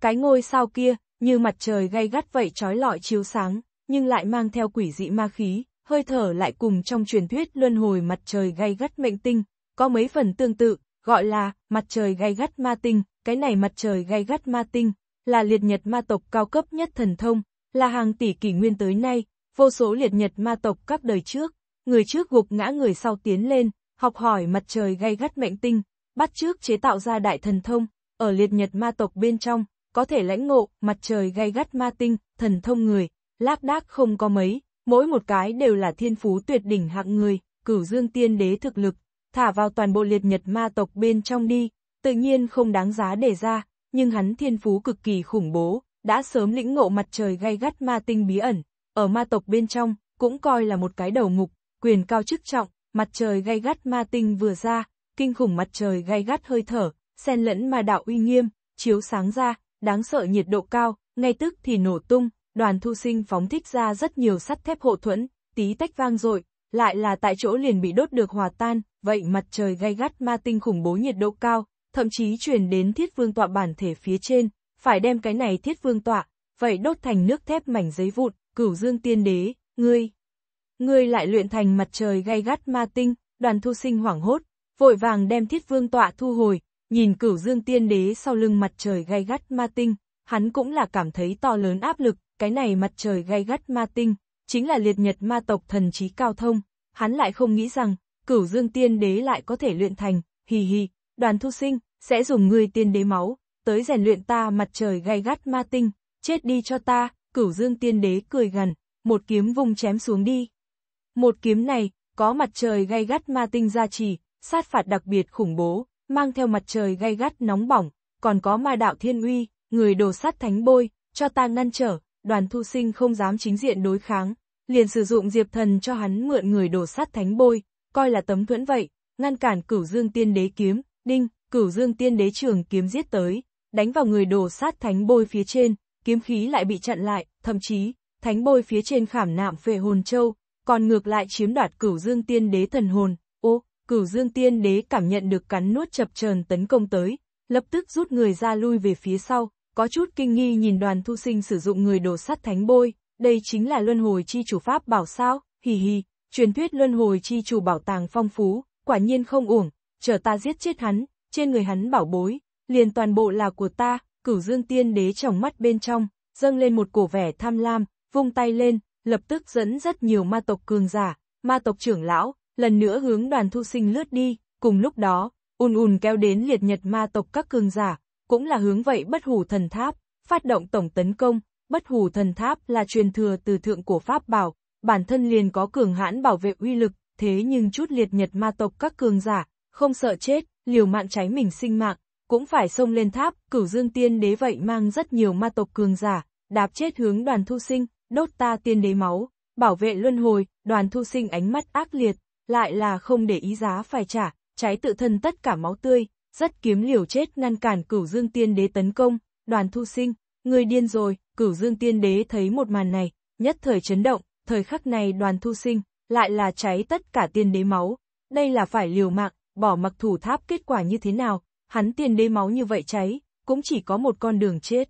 S1: Cái ngôi sao kia, như mặt trời gay gắt vậy trói lọi chiếu sáng, nhưng lại mang theo quỷ dị ma khí, hơi thở lại cùng trong truyền thuyết luân hồi mặt trời gay gắt mệnh tinh, có mấy phần tương tự, gọi là mặt trời gay gắt ma tinh, cái này mặt trời gay gắt ma tinh, là liệt nhật ma tộc cao cấp nhất thần thông, là hàng tỷ kỷ nguyên tới nay, vô số liệt nhật ma tộc các đời trước, người trước gục ngã người sau tiến lên, học hỏi mặt trời gay gắt mệnh tinh, bắt trước chế tạo ra đại thần thông, ở liệt nhật ma tộc bên trong, có thể lãnh ngộ, mặt trời gay gắt ma tinh, thần thông người, lác đác không có mấy, mỗi một cái đều là thiên phú tuyệt đỉnh hạng người, cửu dương tiên đế thực lực, thả vào toàn bộ liệt nhật ma tộc bên trong đi, tự nhiên không đáng giá để ra, nhưng hắn thiên phú cực kỳ khủng bố, đã sớm lĩnh ngộ mặt trời gay gắt ma tinh bí ẩn, ở ma tộc bên trong, cũng coi là một cái đầu ngục, quyền cao chức trọng, mặt trời gay gắt ma tinh vừa ra, kinh khủng mặt trời gay gắt hơi thở, xen lẫn ma đạo uy nghiêm, chiếu sáng ra, đáng sợ nhiệt độ cao, ngay tức thì nổ tung, đoàn thu sinh phóng thích ra rất nhiều sắt thép hộ thuẫn, tí tách vang rội lại là tại chỗ liền bị đốt được hòa tan, vậy mặt trời gay gắt ma tinh khủng bố nhiệt độ cao, thậm chí truyền đến thiết vương tọa bản thể phía trên, phải đem cái này thiết vương tọa, vậy đốt thành nước thép mảnh giấy vụn, cửu dương tiên đế, ngươi. Ngươi lại luyện thành mặt trời gay gắt ma tinh, đoàn thu sinh hoảng hốt, vội vàng đem thiết vương tọa thu hồi, nhìn cửu dương tiên đế sau lưng mặt trời gay gắt ma tinh, hắn cũng là cảm thấy to lớn áp lực, cái này mặt trời gay gắt ma tinh, chính là liệt nhật ma tộc thần trí cao thông, hắn lại không nghĩ rằng, cửu dương tiên đế lại có thể luyện thành, hì hì, đoàn thu sinh, sẽ dùng người tiên đế máu, tới rèn luyện ta mặt trời gay gắt ma tinh, chết đi cho ta, cửu dương tiên đế cười gần, một kiếm vung chém xuống đi. Một kiếm này, có mặt trời gay gắt ma tinh gia trì, sát phạt đặc biệt khủng bố, mang theo mặt trời gay gắt nóng bỏng, còn có ma đạo thiên uy, người đồ sát thánh bôi, cho ta ngăn trở, đoàn thu sinh không dám chính diện đối kháng, liền sử dụng diệp thần cho hắn mượn người đổ sát thánh bôi, coi là tấm thuẫn vậy, ngăn cản cửu dương tiên đế kiếm, đinh, cửu dương tiên đế trường kiếm giết tới, đánh vào người đổ sát thánh bôi phía trên, kiếm khí lại bị chặn lại, thậm chí, thánh bôi phía trên khảm nạm phệ hồn châu, còn ngược lại chiếm đoạt cửu dương tiên đế thần hồn, ô, cửu dương tiên đế cảm nhận được cắn nuốt chập chờn tấn công tới, lập tức rút người ra lui về phía sau, có chút kinh nghi nhìn đoàn thu sinh sử dụng người đổ sắt thánh bôi, đây chính là luân hồi chi chủ pháp bảo sao, hì hì, truyền thuyết luân hồi chi chủ bảo tàng phong phú, quả nhiên không uổng, chờ ta giết chết hắn, trên người hắn bảo bối, liền toàn bộ là của ta, cửu dương tiên đế trong mắt bên trong, dâng lên một cổ vẻ tham lam, vung tay lên, lập tức dẫn rất nhiều ma tộc cường giả, ma tộc trưởng lão, lần nữa hướng đoàn thu sinh lướt đi, cùng lúc đó, ùn ùn kéo đến liệt nhật ma tộc các cường giả, cũng là hướng vậy bất hủ thần tháp, phát động tổng tấn công, bất hủ thần tháp là truyền thừa từ thượng của Pháp bảo, bản thân liền có cường hãn bảo vệ uy lực, thế nhưng chút liệt nhật ma tộc các cường giả, không sợ chết, liều mạng cháy mình sinh mạng, cũng phải xông lên tháp, cửu dương tiên đế vậy mang rất nhiều ma tộc cường giả, đạp chết hướng đoàn thu sinh, đốt ta tiên đế máu, bảo vệ luân hồi, đoàn thu sinh ánh mắt ác liệt, lại là không để ý giá phải trả, cháy tự thân tất cả máu tươi, rất kiếm liều chết ngăn cản cửu dương tiên đế tấn công, đoàn thu sinh, người điên rồi, cửu dương tiên đế thấy một màn này, nhất thời chấn động, thời khắc này đoàn thu sinh, lại là cháy tất cả tiên đế máu, đây là phải liều mạng, bỏ mặc thủ tháp kết quả như thế nào, hắn tiên đế máu như vậy cháy, cũng chỉ có một con đường chết.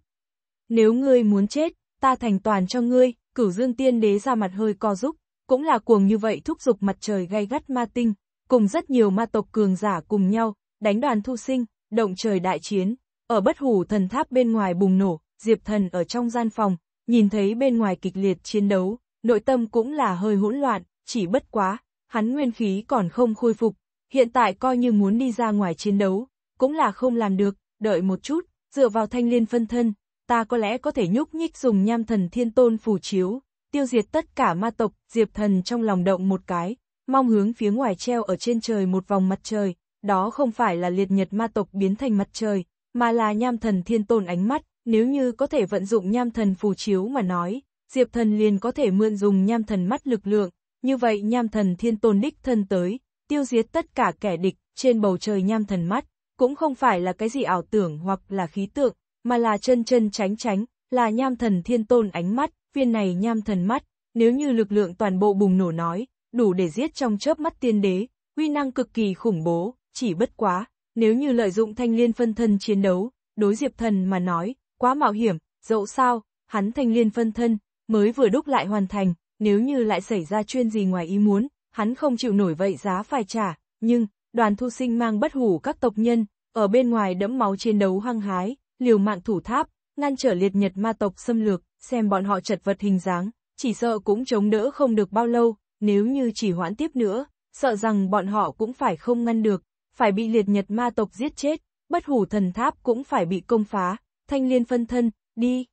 S1: Nếu ngươi muốn chết, ta thành toàn cho ngươi, cửu dương tiên đế ra mặt hơi co giúp, cũng là cuồng như vậy thúc giục mặt trời gay gắt ma tinh, cùng rất nhiều ma tộc cường giả cùng nhau, đánh đoàn thu sinh, động trời đại chiến, ở bất hủ thần tháp bên ngoài bùng nổ, Diệp Thần ở trong gian phòng, nhìn thấy bên ngoài kịch liệt chiến đấu, nội tâm cũng là hơi hỗn loạn, chỉ bất quá, hắn nguyên khí còn không khôi phục, hiện tại coi như muốn đi ra ngoài chiến đấu, cũng là không làm được, đợi một chút, dựa vào thanh liên phân thân, ta có lẽ có thể nhúc nhích dùng nham thần thiên tôn phù chiếu, tiêu diệt tất cả ma tộc, Diệp Thần trong lòng động một cái, mong hướng phía ngoài treo ở trên trời một vòng mặt trời, đó không phải là liệt nhật ma tộc biến thành mặt trời, mà là nham thần thiên tôn ánh mắt, nếu như có thể vận dụng nham thần phù chiếu mà nói, Diệp thần liền có thể mượn dùng nham thần mắt lực lượng, như vậy nham thần thiên tôn đích thân tới, tiêu diệt tất cả kẻ địch, trên bầu trời nham thần mắt, cũng không phải là cái gì ảo tưởng hoặc là khí tượng, mà là chân chân tránh tránh, là nham thần thiên tôn ánh mắt, viên này nham thần mắt, nếu như lực lượng toàn bộ bùng nổ nói, đủ để giết trong chớp mắt tiên đế, uy năng cực kỳ khủng bố, chỉ bất quá, nếu như lợi dụng thanh liên phân thân chiến đấu, đối diệp thần mà nói, quá mạo hiểm, dẫu sao, hắn thanh liên phân thân, mới vừa đúc lại hoàn thành, nếu như lại xảy ra chuyên gì ngoài ý muốn, hắn không chịu nổi vậy giá phải trả, nhưng, đoàn thu sinh mang bất hủ các tộc nhân, ở bên ngoài đẫm máu chiến đấu hăng hái, liều mạng thủ tháp, ngăn trở liệt nhật ma tộc xâm lược, xem bọn họ chật vật hình dáng, chỉ sợ cũng chống đỡ không được bao lâu, nếu như chỉ hoãn tiếp nữa, sợ rằng bọn họ cũng phải không ngăn được, phải bị liệt nhật ma tộc giết chết, bất hủ thần tháp cũng phải bị công phá, thanh liên phân thân, đi.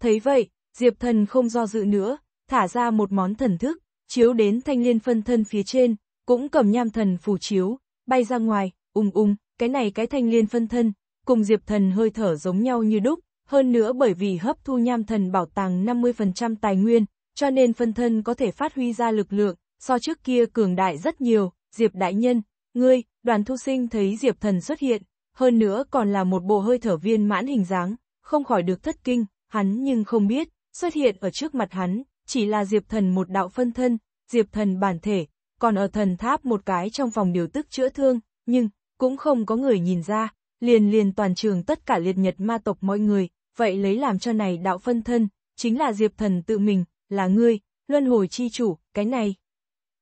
S1: Thấy vậy, Diệp thần không do dự nữa, thả ra một món thần thức, chiếu đến thanh liên phân thân phía trên, cũng cầm nham thần phù chiếu, bay ra ngoài, ung ung, cái này cái thanh liên phân thân, cùng diệp thần hơi thở giống nhau như đúc, hơn nữa bởi vì hấp thu nham thần bảo tàng 50% tài nguyên, cho nên phân thân có thể phát huy ra lực lượng, so trước kia cường đại rất nhiều, diệp đại nhân, ngươi, đoàn thu sinh thấy Diệp Thần xuất hiện, hơn nữa còn là một bộ hơi thở viên mãn hình dáng, không khỏi được thất kinh, hắn nhưng không biết, xuất hiện ở trước mặt hắn, chỉ là Diệp Thần một đạo phân thân, Diệp Thần bản thể, còn ở thần tháp một cái trong phòng điều tức chữa thương, nhưng, cũng không có người nhìn ra, liền liền toàn trường tất cả liệt nhật ma tộc mọi người, vậy lấy làm cho này đạo phân thân, chính là Diệp Thần tự mình, là ngươi, luân hồi chi chủ, cái này.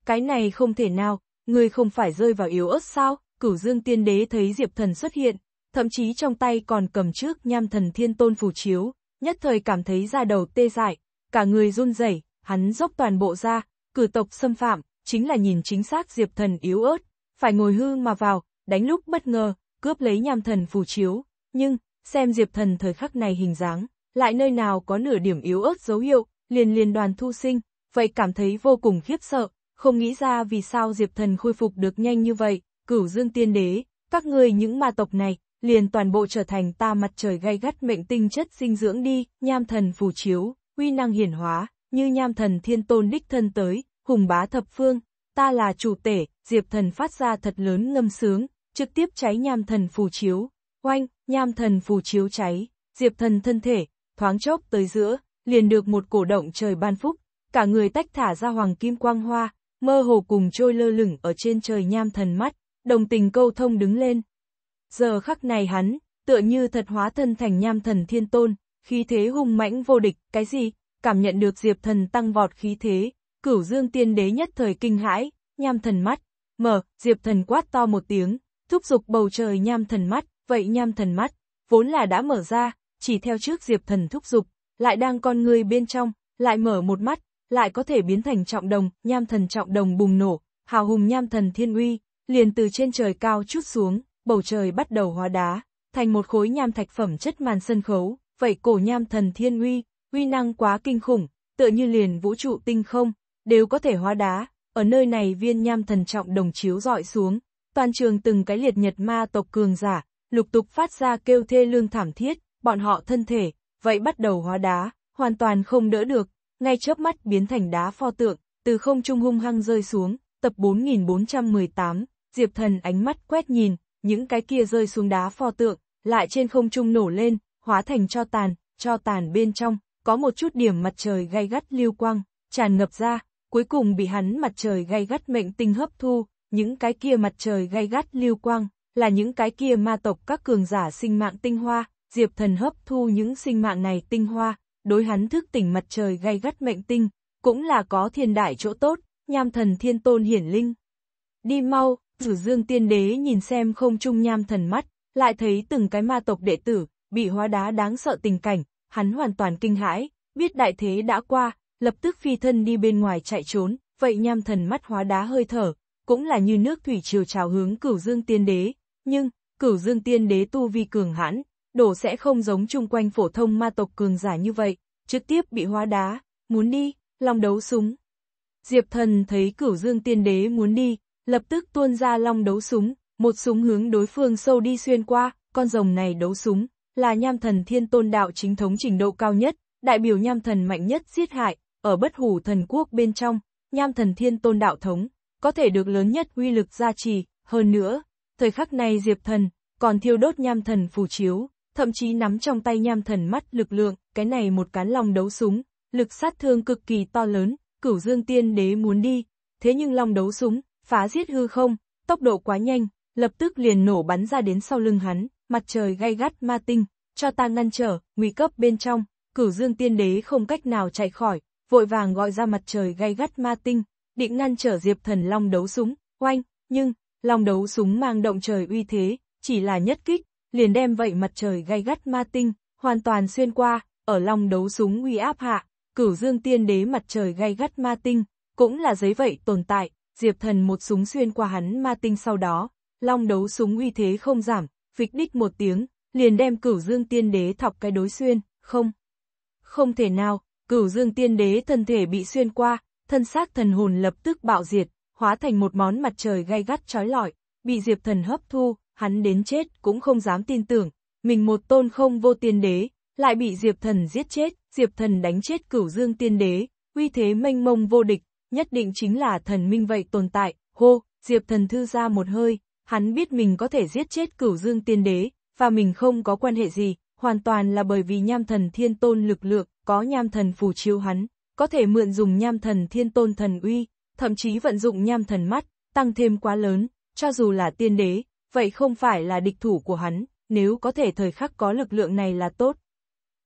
S1: Cái này không thể nào, ngươi không phải rơi vào yếu ớt sao, cửu dương tiên đế thấy diệp thần xuất hiện, thậm chí trong tay còn cầm trước nham thần thiên tôn phù chiếu, nhất thời cảm thấy da đầu tê dại, cả người run rẩy, hắn dốc toàn bộ ra, cử tộc xâm phạm, chính là nhìn chính xác diệp thần yếu ớt, phải ngồi hư mà vào, đánh lúc bất ngờ, cướp lấy nham thần phù chiếu, nhưng, xem diệp thần thời khắc này hình dáng, lại nơi nào có nửa điểm yếu ớt dấu hiệu, liền liền đoàn thu sinh, vậy cảm thấy vô cùng khiếp sợ, không nghĩ ra vì sao Diệp Thần khôi phục được nhanh như vậy, cửu dương tiên đế, các ngươi những ma tộc này, liền toàn bộ trở thành ta mặt trời gay gắt mệnh tinh chất dinh dưỡng đi, nham thần phù chiếu, uy năng hiển hóa, như nham thần thiên tôn đích thân tới, hùng bá thập phương, ta là chủ tể, diệp thần phát ra thật lớn ngâm sướng, trực tiếp cháy nham thần phù chiếu, oanh, nham thần phù chiếu cháy, diệp thần thân thể, thoáng chốc tới giữa, liền được một cổ động trời ban phúc, cả người tách thả ra hoàng kim quang hoa, mơ hồ cùng trôi lơ lửng ở trên trời nham thần mắt, đồng tình câu thông đứng lên. Giờ khắc này hắn, tựa như thật hóa thân thành nham thần thiên tôn, khí thế hung mãnh vô địch, cái gì, cảm nhận được diệp thần tăng vọt khí thế, cửu dương tiên đế nhất thời kinh hãi, nham thần mắt, mở, diệp thần quát to một tiếng, thúc giục bầu trời nham thần mắt, vậy nham thần mắt, vốn là đã mở ra, chỉ theo trước diệp thần thúc giục, lại đang con người bên trong, lại mở một mắt, lại có thể biến thành trọng đồng, nham thần trọng đồng bùng nổ, hào hùng nham thần thiên uy, liền từ trên trời cao chút xuống, bầu trời bắt đầu hóa đá, thành một khối nham thạch phẩm chất màn sân khấu, vậy cổ nham thần thiên uy, uy năng quá kinh khủng, tựa như liền vũ trụ tinh không, đều có thể hóa đá, ở nơi này viên nham thần trọng đồng chiếu dọi xuống, toàn trường từng cái liệt nhật ma tộc cường giả, lục tục phát ra kêu thê lương thảm thiết, bọn họ thân thể, vậy bắt đầu hóa đá, hoàn toàn không đỡ được, ngay chớp mắt biến thành đá pho tượng, từ không trung hung hăng rơi xuống, tập 4418, Diệp Thần ánh mắt quét nhìn, những cái kia rơi xuống đá pho tượng, lại trên không trung nổ lên, hóa thành cho tàn, cho tàn bên trong, có một chút điểm mặt trời gay gắt lưu quang, tràn ngập ra, cuối cùng bị hắn mặt trời gay gắt mệnh tinh hấp thu, những cái kia mặt trời gay gắt lưu quang, là những cái kia ma tộc các cường giả sinh mạng tinh hoa, Diệp Thần hấp thu những sinh mạng này tinh hoa, đối hắn thức tỉnh mặt trời gay gắt mệnh tinh, cũng là có thiên đại chỗ tốt, nham thần thiên tôn hiển linh. Đi mau, rử dương tiên đế nhìn xem không trung nham thần mắt, lại thấy từng cái ma tộc đệ tử, bị hóa đá đáng sợ tình cảnh, hắn hoàn toàn kinh hãi, biết đại thế đã qua, lập tức phi thân đi bên ngoài chạy trốn, vậy nham thần mắt hóa đá hơi thở, cũng là như nước thủy triều trào hướng cửu dương tiên đế, nhưng, cửu dương tiên đế tu vi cường hãn, đổ sẽ không giống chung quanh phổ thông ma tộc cường giả như vậy, trực tiếp bị hóa đá, muốn đi, long đấu súng. Diệp thần thấy cửu dương tiên đế muốn đi, lập tức tuôn ra long đấu súng, một súng hướng đối phương sâu đi xuyên qua, con rồng này đấu súng, là nham thần thiên tôn đạo chính thống trình độ cao nhất, đại biểu nham thần mạnh nhất giết hại, ở bất hủ thần quốc bên trong, nham thần thiên tôn đạo thống, có thể được lớn nhất uy lực gia trì, hơn nữa, thời khắc này diệp thần, còn thiêu đốt nham thần phù chiếu, thậm chí nắm trong tay nham thần mắt lực lượng, cái này một cán long đấu súng, lực sát thương cực kỳ to lớn, cửu dương tiên đế muốn đi, thế nhưng long đấu súng, phá giết hư không, tốc độ quá nhanh, lập tức liền nổ bắn ra đến sau lưng hắn, mặt trời gay gắt ma tinh, cho ta ngăn trở, nguy cấp bên trong, cửu dương tiên đế không cách nào chạy khỏi, vội vàng gọi ra mặt trời gay gắt ma tinh, định ngăn trở diệp thần long đấu súng, oanh, nhưng, long đấu súng mang động trời uy thế, chỉ là nhất kích, liền đem vậy mặt trời gay gắt ma tinh, hoàn toàn xuyên qua, ở lòng đấu súng uy áp hạ, cửu dương tiên đế mặt trời gay gắt ma tinh, cũng là giấy vậy tồn tại, diệp thần một súng xuyên qua hắn ma tinh sau đó, long đấu súng uy thế không giảm, vịch đích một tiếng, liền đem cửu dương tiên đế thọc cái đối xuyên, không. Không thể nào, cửu dương tiên đế thân thể bị xuyên qua, thân xác thần hồn lập tức bạo diệt, hóa thành một món mặt trời gay gắt trói lọi, bị diệp thần hấp thu, hắn đến chết cũng không dám tin tưởng, mình một tôn không vô tiên đế, lại bị Diệp Thần giết chết, Diệp Thần đánh chết cửu dương tiên đế, uy thế mênh mông vô địch, nhất định chính là thần minh vậy tồn tại, hô, Diệp Thần thư ra một hơi, hắn biết mình có thể giết chết cửu dương tiên đế, và mình không có quan hệ gì, hoàn toàn là bởi vì nham thần thiên tôn lực lượng, có nham thần phù chiếu hắn, có thể mượn dùng nham thần thiên tôn thần uy, thậm chí vận dụng nham thần mắt, tăng thêm quá lớn, cho dù là tiên đế, vậy không phải là địch thủ của hắn, nếu có thể thời khắc có lực lượng này là tốt.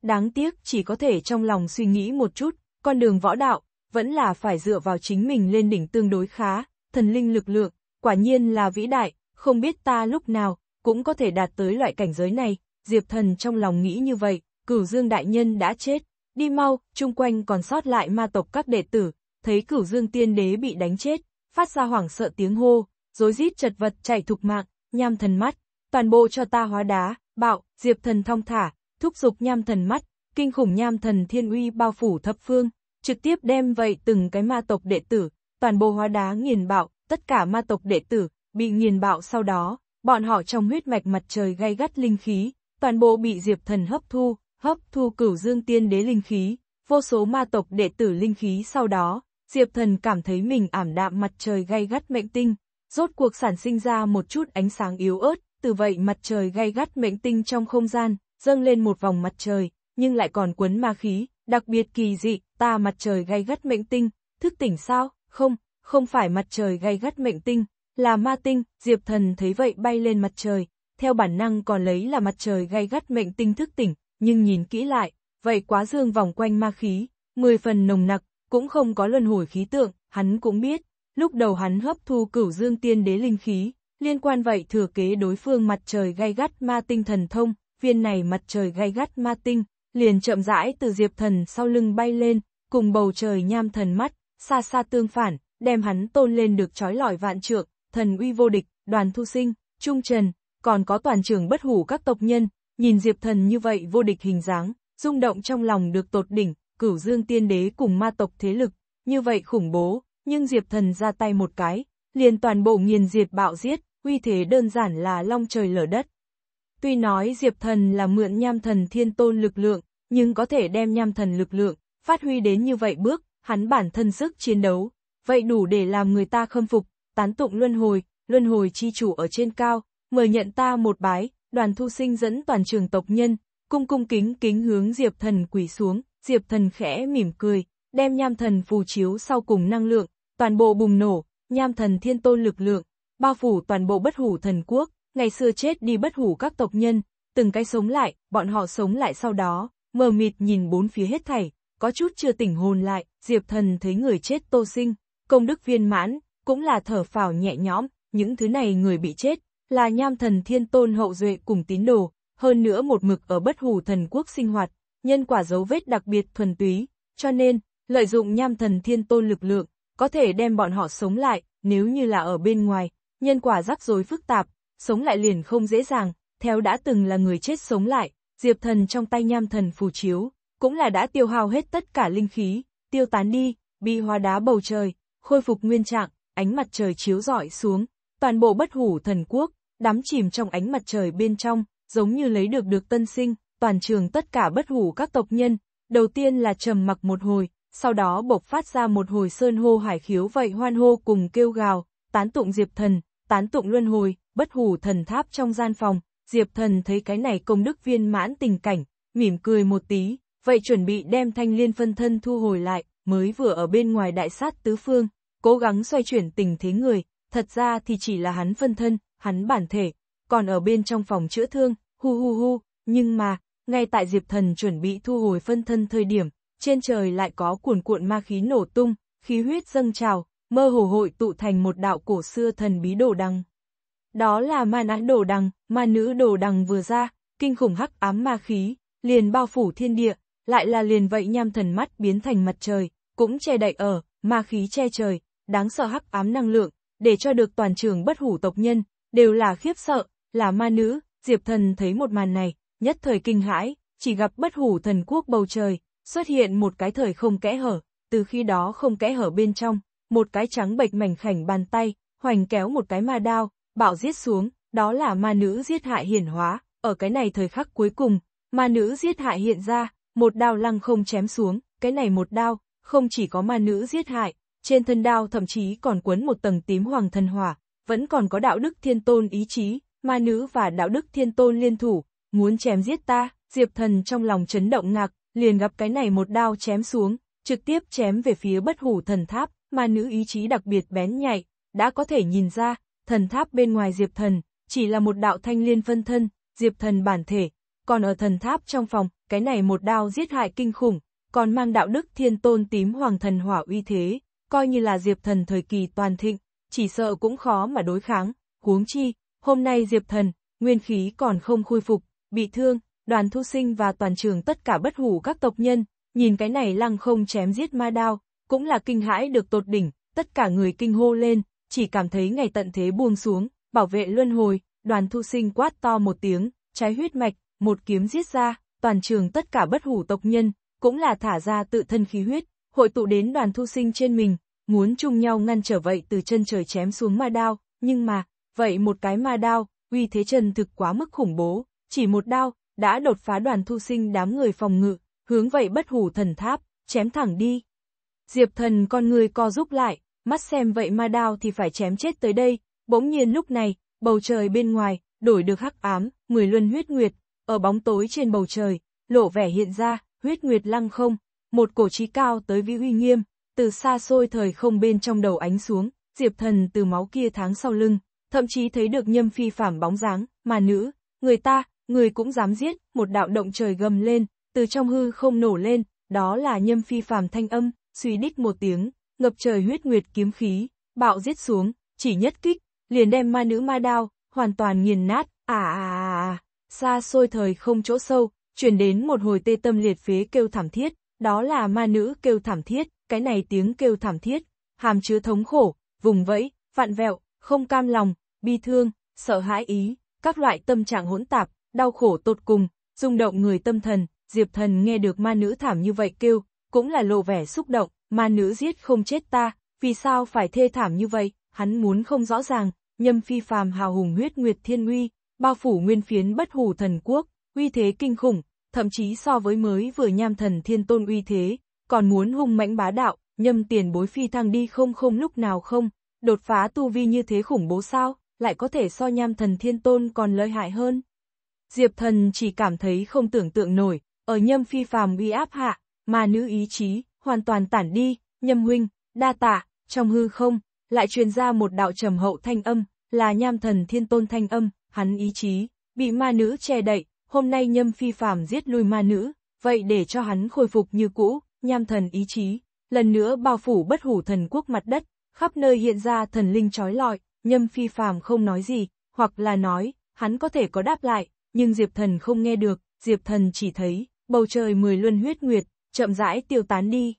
S1: Đáng tiếc chỉ có thể trong lòng suy nghĩ một chút, con đường võ đạo, vẫn là phải dựa vào chính mình lên đỉnh tương đối khá, thần linh lực lượng, quả nhiên là vĩ đại, không biết ta lúc nào, cũng có thể đạt tới loại cảnh giới này, Diệp Thần trong lòng nghĩ như vậy, cửu dương đại nhân đã chết, đi mau, chung quanh còn sót lại ma tộc các đệ tử, thấy cửu dương tiên đế bị đánh chết, phát ra hoảng sợ tiếng hô, rối rít chật vật chạy thục mạng, nham thần mắt, toàn bộ cho ta hóa đá, bạo, diệp thần thong thả, thúc giục nham thần mắt, kinh khủng nham thần thiên uy bao phủ thập phương, trực tiếp đem vậy từng cái ma tộc đệ tử, toàn bộ hóa đá nghiền bạo, tất cả ma tộc đệ tử, bị nghiền bạo sau đó, bọn họ trong huyết mạch mặt trời gay gắt linh khí, toàn bộ bị diệp thần hấp thu, hấp thu cửu dương tiên đế linh khí, vô số ma tộc đệ tử linh khí sau đó, diệp thần cảm thấy mình ảm đạm mặt trời gay gắt mệnh tinh, rốt cuộc sản sinh ra một chút ánh sáng yếu ớt, từ vậy mặt trời gay gắt mệnh tinh trong không gian, dâng lên một vòng mặt trời, nhưng lại còn quấn ma khí, đặc biệt kỳ dị, ta mặt trời gay gắt mệnh tinh, thức tỉnh sao, không, không phải mặt trời gay gắt mệnh tinh, là ma tinh, diệp thần thấy vậy bay lên mặt trời, theo bản năng còn lấy là mặt trời gay gắt mệnh tinh thức tỉnh, nhưng nhìn kỹ lại, vậy quá dương vòng quanh ma khí, mười phần nồng nặc, cũng không có luân hồi khí tượng, hắn cũng biết, Lúc đầu hắn hấp thu cửu dương tiên đế linh khí, liên quan vậy thừa kế đối phương mặt trời gay gắt ma tinh thần thông, viên này mặt trời gay gắt ma tinh, liền chậm rãi từ diệp thần sau lưng bay lên, cùng bầu trời nham thần mắt, xa xa tương phản, đem hắn tôn lên được trói lọi vạn trượng, thần uy vô địch, đoàn thu sinh, trung trần, còn có toàn trường bất hủ các tộc nhân, nhìn diệp thần như vậy vô địch hình dáng, rung động trong lòng được tột đỉnh, cửu dương tiên đế cùng ma tộc thế lực, như vậy khủng bố, nhưng Diệp Thần ra tay một cái, liền toàn bộ nghiền diệt bạo giết, uy thế đơn giản là long trời lở đất. Tuy nói Diệp Thần là mượn nham thần thiên tôn lực lượng, nhưng có thể đem nham thần lực lượng, phát huy đến như vậy bước, hắn bản thân sức chiến đấu, vậy đủ để làm người ta khâm phục, tán tụng luân hồi, luân hồi chi chủ ở trên cao, mời nhận ta một bái, đoàn thu sinh dẫn toàn trường tộc nhân, cung cung kính kính hướng Diệp Thần quỷ xuống, Diệp Thần khẽ mỉm cười, đem nham thần phù chiếu sau cùng năng lượng, toàn bộ bùng nổ, nham thần thiên tôn lực lượng, bao phủ toàn bộ bất hủ thần quốc, ngày xưa chết đi bất hủ các tộc nhân, từng cái sống lại, bọn họ sống lại sau đó, mờ mịt nhìn bốn phía hết thảy, có chút chưa tỉnh hồn lại, Diệp thần thấy người chết tô sinh, công đức viên mãn, cũng là thở phào nhẹ nhõm, những thứ này người bị chết, là nham thần thiên tôn hậu duệ cùng tín đồ, hơn nữa một mực ở bất hủ thần quốc sinh hoạt, nhân quả dấu vết đặc biệt thuần túy, cho nên, lợi dụng nham thần thiên tôn lực lượng, có thể đem bọn họ sống lại, nếu như là ở bên ngoài, nhân quả rắc rối phức tạp, sống lại liền không dễ dàng, theo đã từng là người chết sống lại, Diệp Thần trong tay nham thần phù chiếu, cũng là đã tiêu hao hết tất cả linh khí, tiêu tán đi, bị hóa đá bầu trời, khôi phục nguyên trạng, ánh mặt trời chiếu rọi xuống, toàn bộ bất hủ thần quốc, đắm chìm trong ánh mặt trời bên trong, giống như lấy được được tân sinh, toàn trường tất cả bất hủ các tộc nhân, đầu tiên là trầm mặc một hồi, sau đó bộc phát ra một hồi sơn hô hải khiếu vậy hoan hô cùng kêu gào, tán tụng Diệp Thần, tán tụng luân hồi, bất hủ thần tháp trong gian phòng, Diệp Thần thấy cái này công đức viên mãn tình cảnh, mỉm cười một tí, vậy chuẩn bị đem thanh liên phân thân thu hồi lại, mới vừa ở bên ngoài đại sát tứ phương, cố gắng xoay chuyển tình thế người, thật ra thì chỉ là hắn phân thân, hắn bản thể, còn ở bên trong phòng chữa thương, hu hu hu, nhưng mà, ngay tại Diệp Thần chuẩn bị thu hồi phân thân thời điểm, trên trời lại có cuồn cuộn ma khí nổ tung, khí huyết dâng trào, mơ hồ hội tụ thành một đạo cổ xưa thần bí đồ đằng. Đó là ma nã đồ đằng, ma nữ đồ đằng vừa ra, kinh khủng hắc ám ma khí, liền bao phủ thiên địa, lại là liền vậy nham thần mắt biến thành mặt trời, cũng che đậy ở, ma khí che trời, đáng sợ hắc ám năng lượng, để cho được toàn trường bất hủ tộc nhân, đều là khiếp sợ, là ma nữ, diệp thần thấy một màn này, nhất thời kinh hãi, chỉ gặp bất hủ thần quốc bầu trời, xuất hiện một cái thời không kẽ hở, từ khi đó không kẽ hở bên trong, một cái trắng bệch mảnh khảnh bàn tay, hoành kéo một cái ma đao, bạo giết xuống, đó là ma nữ giết hại hiển hóa, ở cái này thời khắc cuối cùng, ma nữ giết hại hiện ra, một đao lăng không chém xuống, cái này một đao, không chỉ có ma nữ giết hại, trên thân đao thậm chí còn quấn một tầng tím hoàng thần hỏa, vẫn còn có đạo đức thiên tôn ý chí, ma nữ và đạo đức thiên tôn liên thủ, muốn chém giết ta, diệp thần trong lòng chấn động ngạc liền gặp cái này một đao chém xuống, trực tiếp chém về phía bất hủ thần tháp, mà nữ ý chí đặc biệt bén nhạy, đã có thể nhìn ra, thần tháp bên ngoài Diệp Thần, chỉ là một đạo thanh liên phân thân, Diệp Thần bản thể, còn ở thần tháp trong phòng, cái này một đao giết hại kinh khủng, còn mang đạo đức thiên tôn tím hoàng thần hỏa uy thế, coi như là Diệp Thần thời kỳ toàn thịnh, chỉ sợ cũng khó mà đối kháng, huống chi, hôm nay Diệp Thần, nguyên khí còn không khôi phục, bị thương, đoàn thu sinh và toàn trường tất cả bất hủ các tộc nhân, nhìn cái này lăng không chém giết ma đao, cũng là kinh hãi được tột đỉnh, tất cả người kinh hô lên, chỉ cảm thấy ngày tận thế buông xuống, bảo vệ luân hồi, đoàn thu sinh quát to một tiếng, trái huyết mạch, một kiếm giết ra, toàn trường tất cả bất hủ tộc nhân, cũng là thả ra tự thân khí huyết, hội tụ đến đoàn thu sinh trên mình, muốn chung nhau ngăn trở vậy từ chân trời chém xuống ma đao, nhưng mà, vậy một cái ma đao, uy thế trần thực quá mức khủng bố, chỉ một đao, đã đột phá đoàn thu sinh đám người phòng ngự, hướng vậy bất hủ thần tháp, chém thẳng đi. Diệp thần con người co rúc lại, mắt xem vậy ma đao thì phải chém chết tới đây, bỗng nhiên lúc này, bầu trời bên ngoài, đổi được hắc ám, mười luân huyết nguyệt, ở bóng tối trên bầu trời, lộ vẻ hiện ra, huyết nguyệt lăng không, một cổ trí cao tới vĩ uy nghiêm, từ xa xôi thời không bên trong đầu ánh xuống, diệp thần từ máu kia tháng sau lưng, thậm chí thấy được nhâm phi phạm bóng dáng, mà nữ, người ta, người cũng dám giết, một đạo động trời gầm lên, từ trong hư không nổ lên, đó là nhâm phi phàm thanh âm, suy đích một tiếng, ngập trời huyết nguyệt kiếm khí, bạo giết xuống, chỉ nhất kích, liền đem ma nữ ma đao, hoàn toàn nghiền nát, à à à à, à xa xôi thời không chỗ sâu, chuyển đến một hồi tê tâm liệt phế kêu thảm thiết, đó là ma nữ kêu thảm thiết, cái này tiếng kêu thảm thiết, hàm chứa thống khổ, vùng vẫy, vạn vẹo, không cam lòng, bi thương, sợ hãi ý, các loại tâm trạng hỗn tạp, đau khổ tột cùng, rung động người tâm thần, Diệp Thần nghe được ma nữ thảm như vậy kêu, cũng là lộ vẻ xúc động, ma nữ giết không chết ta, vì sao phải thê thảm như vậy, hắn muốn không rõ ràng, nhâm phi phàm hào hùng huyết nguyệt thiên uy, bao phủ nguyên phiến bất hủ thần quốc, uy thế kinh khủng, thậm chí so với mới vừa nham thần thiên tôn uy thế, còn muốn hung mãnh bá đạo, nhâm tiền bối phi thăng đi không không lúc nào không, đột phá tu vi như thế khủng bố sao, lại có thể so nham thần thiên tôn còn lợi hại hơn. Diệp thần chỉ cảm thấy không tưởng tượng nổi, ở nhâm phi phàm uy áp hạ, mà nữ ý chí, hoàn toàn tản đi, nhâm huynh, đa tạ, trong hư không, lại truyền ra một đạo trầm hậu thanh âm, là nham thần thiên tôn thanh âm, hắn ý chí, bị ma nữ che đậy, hôm nay nhâm phi phàm giết lui ma nữ, vậy để cho hắn khôi phục như cũ, nham thần ý chí, lần nữa bao phủ bất hủ thần quốc mặt đất, khắp nơi hiện ra thần linh trói lọi, nhâm phi phàm không nói gì, hoặc là nói, hắn có thể có đáp lại, nhưng Diệp Thần không nghe được, Diệp Thần chỉ thấy, bầu trời mười luân huyết nguyệt, chậm rãi tiêu tán đi.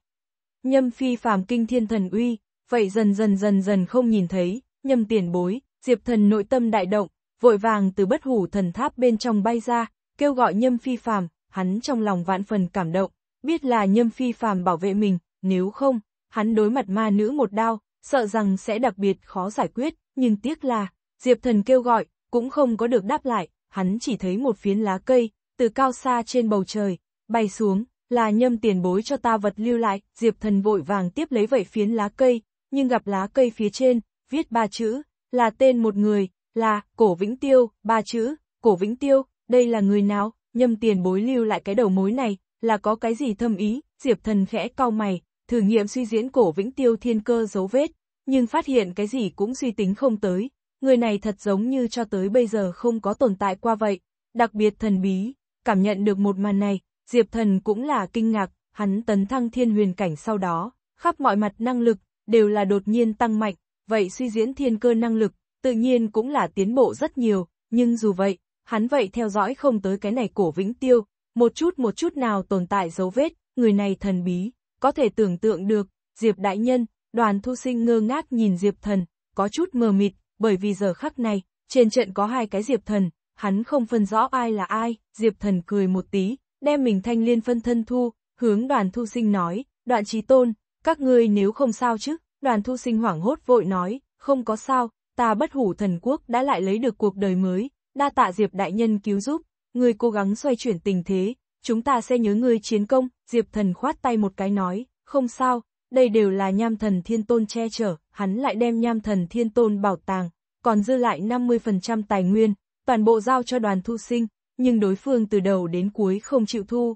S1: Nhâm phi phàm kinh thiên thần uy, vậy dần dần dần dần không nhìn thấy, nhâm tiền bối, Diệp Thần nội tâm đại động, vội vàng từ bất hủ thần tháp bên trong bay ra, kêu gọi nhâm phi phàm, hắn trong lòng vạn phần cảm động, biết là nhâm phi phàm bảo vệ mình, nếu không, hắn đối mặt ma nữ một đao, sợ rằng sẽ đặc biệt khó giải quyết, nhưng tiếc là, Diệp Thần kêu gọi, cũng không có được đáp lại, hắn chỉ thấy một phiến lá cây, từ cao xa trên bầu trời, bay xuống, là nhâm tiền bối cho ta vật lưu lại, diệp thần vội vàng tiếp lấy vậy phiến lá cây, nhưng gặp lá cây phía trên, viết ba chữ, là tên một người, là, cổ vĩnh tiêu, ba chữ, cổ vĩnh tiêu, đây là người nào, nhâm tiền bối lưu lại cái đầu mối này, là có cái gì thâm ý, diệp thần khẽ cau mày, thử nghiệm suy diễn cổ vĩnh tiêu thiên cơ dấu vết, nhưng phát hiện cái gì cũng suy tính không tới, người này thật giống như cho tới bây giờ không có tồn tại qua vậy, đặc biệt thần bí, cảm nhận được một màn này, Diệp Thần cũng là kinh ngạc, hắn tấn thăng thiên huyền cảnh sau đó, khắp mọi mặt năng lực, đều là đột nhiên tăng mạnh, vậy suy diễn thiên cơ năng lực, tự nhiên cũng là tiến bộ rất nhiều, nhưng dù vậy, hắn vậy theo dõi không tới cái này cổ vĩnh tiêu, một chút một chút nào tồn tại dấu vết, người này thần bí, có thể tưởng tượng được, Diệp Đại Nhân, đoàn thu sinh ngơ ngác nhìn Diệp Thần, có chút mờ mịt, bởi vì giờ khắc này, trên trận có hai cái diệp thần, hắn không phân rõ ai là ai, diệp thần cười một tí, đem mình thanh liên phân thân thu, hướng đoàn thu sinh nói, đoạn trí tôn, các ngươi nếu không sao chứ, đoàn thu sinh hoảng hốt vội nói, không có sao, ta bất hủ thần quốc đã lại lấy được cuộc đời mới, đa tạ diệp đại nhân cứu giúp, ngươi cố gắng xoay chuyển tình thế, chúng ta sẽ nhớ ngươi chiến công, diệp thần khoát tay một cái nói, không sao, đây đều là nham thần thiên tôn che chở, hắn lại đem nham thần thiên tôn bảo tàng, còn dư lại 50% tài nguyên, toàn bộ giao cho đoàn thu sinh, nhưng đối phương từ đầu đến cuối không chịu thu.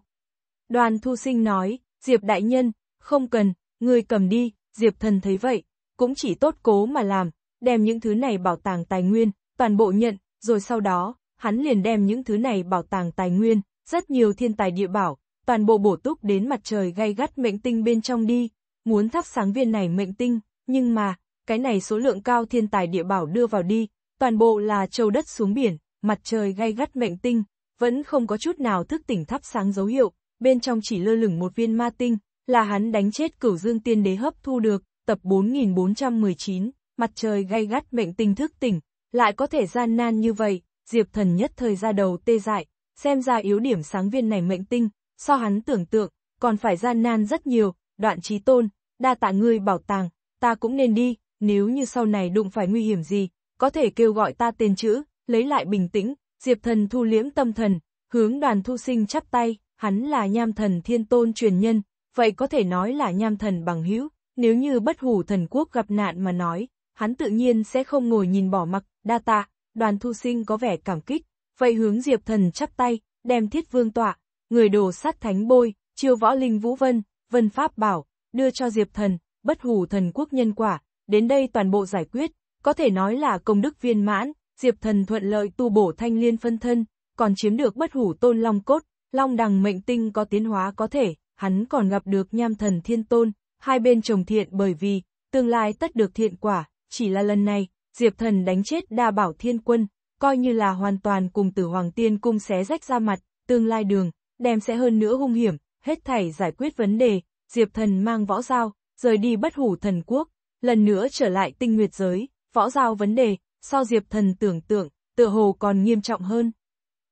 S1: Đoàn thu sinh nói, Diệp đại nhân, không cần, người cầm đi, Diệp thần thấy vậy, cũng chỉ tốt cố mà làm, đem những thứ này bảo tàng tài nguyên, toàn bộ nhận, rồi sau đó, hắn liền đem những thứ này bảo tàng tài nguyên, rất nhiều thiên tài địa bảo, toàn bộ bổ túc đến mặt trời gay gắt mệnh tinh bên trong đi muốn thắp sáng viên này mệnh tinh, nhưng mà, cái này số lượng cao thiên tài địa bảo đưa vào đi, toàn bộ là châu đất xuống biển, mặt trời gay gắt mệnh tinh, vẫn không có chút nào thức tỉnh thắp sáng dấu hiệu, bên trong chỉ lơ lửng một viên ma tinh, là hắn đánh chết cửu dương tiên đế hấp thu được, tập 4419, mặt trời gay gắt mệnh tinh thức tỉnh, lại có thể gian nan như vậy, diệp thần nhất thời ra đầu tê dại, xem ra yếu điểm sáng viên này mệnh tinh, so hắn tưởng tượng, còn phải gian nan rất nhiều, đoạn trí tôn, đa tạ ngươi bảo tàng, ta cũng nên đi, nếu như sau này đụng phải nguy hiểm gì, có thể kêu gọi ta tên chữ, lấy lại bình tĩnh, diệp thần thu liễm tâm thần, hướng đoàn thu sinh chắp tay, hắn là nham thần thiên tôn truyền nhân, vậy có thể nói là nham thần bằng hữu, nếu như bất hủ thần quốc gặp nạn mà nói, hắn tự nhiên sẽ không ngồi nhìn bỏ mặc, đa tạ, đoàn thu sinh có vẻ cảm kích, vậy hướng diệp thần chắp tay, đem thiết vương tọa, người đồ sát thánh bôi, chiêu võ linh vũ vân, vân pháp bảo, đưa cho Diệp Thần, bất hủ thần quốc nhân quả, đến đây toàn bộ giải quyết, có thể nói là công đức viên mãn, Diệp Thần thuận lợi tu bổ thanh liên phân thân, còn chiếm được bất hủ tôn long cốt, long đằng mệnh tinh có tiến hóa có thể, hắn còn gặp được nham thần thiên tôn, hai bên trồng thiện bởi vì, tương lai tất được thiện quả, chỉ là lần này, Diệp Thần đánh chết đa bảo thiên quân, coi như là hoàn toàn cùng tử hoàng tiên cung xé rách ra mặt, tương lai đường, đem sẽ hơn nữa hung hiểm, hết thảy giải quyết vấn đề, Diệp Thần mang võ giao, rời đi bất hủ thần quốc, lần nữa trở lại tinh nguyệt giới, võ giao vấn đề, so Diệp Thần tưởng tượng, tựa hồ còn nghiêm trọng hơn.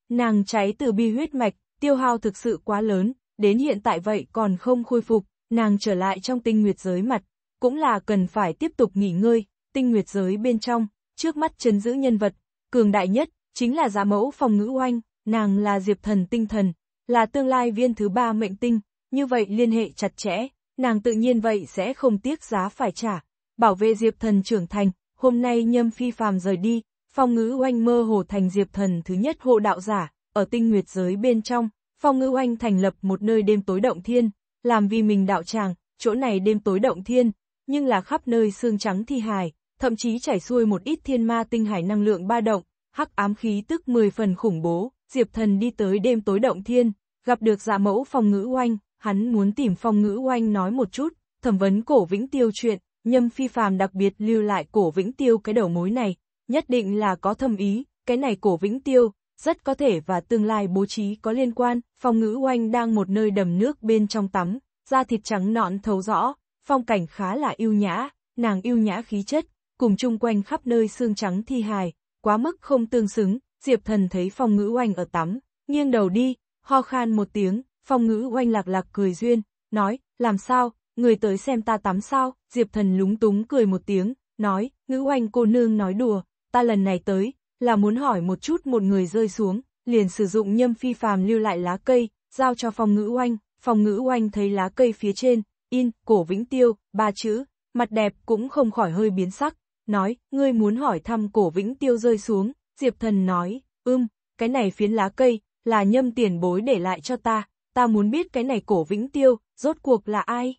S1: Nàng cháy từ bi huyết mạch, tiêu hao thực sự quá lớn, đến hiện tại vậy còn không khôi phục, nàng trở lại trong tinh nguyệt giới mặt, cũng là cần phải tiếp tục nghỉ ngơi, tinh nguyệt giới bên trong, trước mắt chấn giữ nhân vật, cường đại nhất, chính là giá mẫu phòng ngữ oanh, nàng là diệp thần tinh thần, là tương lai viên thứ ba mệnh tinh, như vậy liên hệ chặt chẽ, nàng tự nhiên vậy sẽ không tiếc giá phải trả. Bảo vệ Diệp Thần trưởng thành, hôm nay nhâm phi phàm rời đi, phong ngữ oanh mơ hồ thành Diệp Thần thứ nhất hộ đạo giả, ở tinh nguyệt giới bên trong, phong ngữ oanh thành lập một nơi đêm tối động thiên, làm vì mình đạo tràng, chỗ này đêm tối động thiên, nhưng là khắp nơi xương trắng thi hài, thậm chí chảy xuôi một ít thiên ma tinh hải năng lượng ba động, hắc ám khí tức 10 phần khủng bố, Diệp Thần đi tới đêm tối động thiên, gặp được dạ mẫu phong ngữ oanh, hắn muốn tìm phong ngữ oanh nói một chút, thẩm vấn cổ vĩnh tiêu chuyện, nhâm phi phàm đặc biệt lưu lại cổ vĩnh tiêu cái đầu mối này, nhất định là có thâm ý, cái này cổ vĩnh tiêu, rất có thể và tương lai bố trí có liên quan, phong ngữ oanh đang một nơi đầm nước bên trong tắm, da thịt trắng nõn thấu rõ, phong cảnh khá là yêu nhã, nàng yêu nhã khí chất, cùng chung quanh khắp nơi xương trắng thi hài, quá mức không tương xứng, diệp thần thấy phong ngữ oanh ở tắm, nghiêng đầu đi, ho khan một tiếng, Phong ngữ oanh lạc lạc cười duyên, nói, làm sao, người tới xem ta tắm sao, Diệp thần lúng túng cười một tiếng, nói, ngữ oanh cô nương nói đùa, ta lần này tới, là muốn hỏi một chút một người rơi xuống, liền sử dụng nhâm phi phàm lưu lại lá cây, giao cho phong ngữ oanh, phong ngữ oanh thấy lá cây phía trên, in, cổ vĩnh tiêu, ba chữ, mặt đẹp cũng không khỏi hơi biến sắc, nói, ngươi muốn hỏi thăm cổ vĩnh tiêu rơi xuống, diệp thần nói, ưm, cái này phiến lá cây, là nhâm tiền bối để lại cho ta, ta muốn biết cái này cổ vĩnh tiêu, rốt cuộc là ai?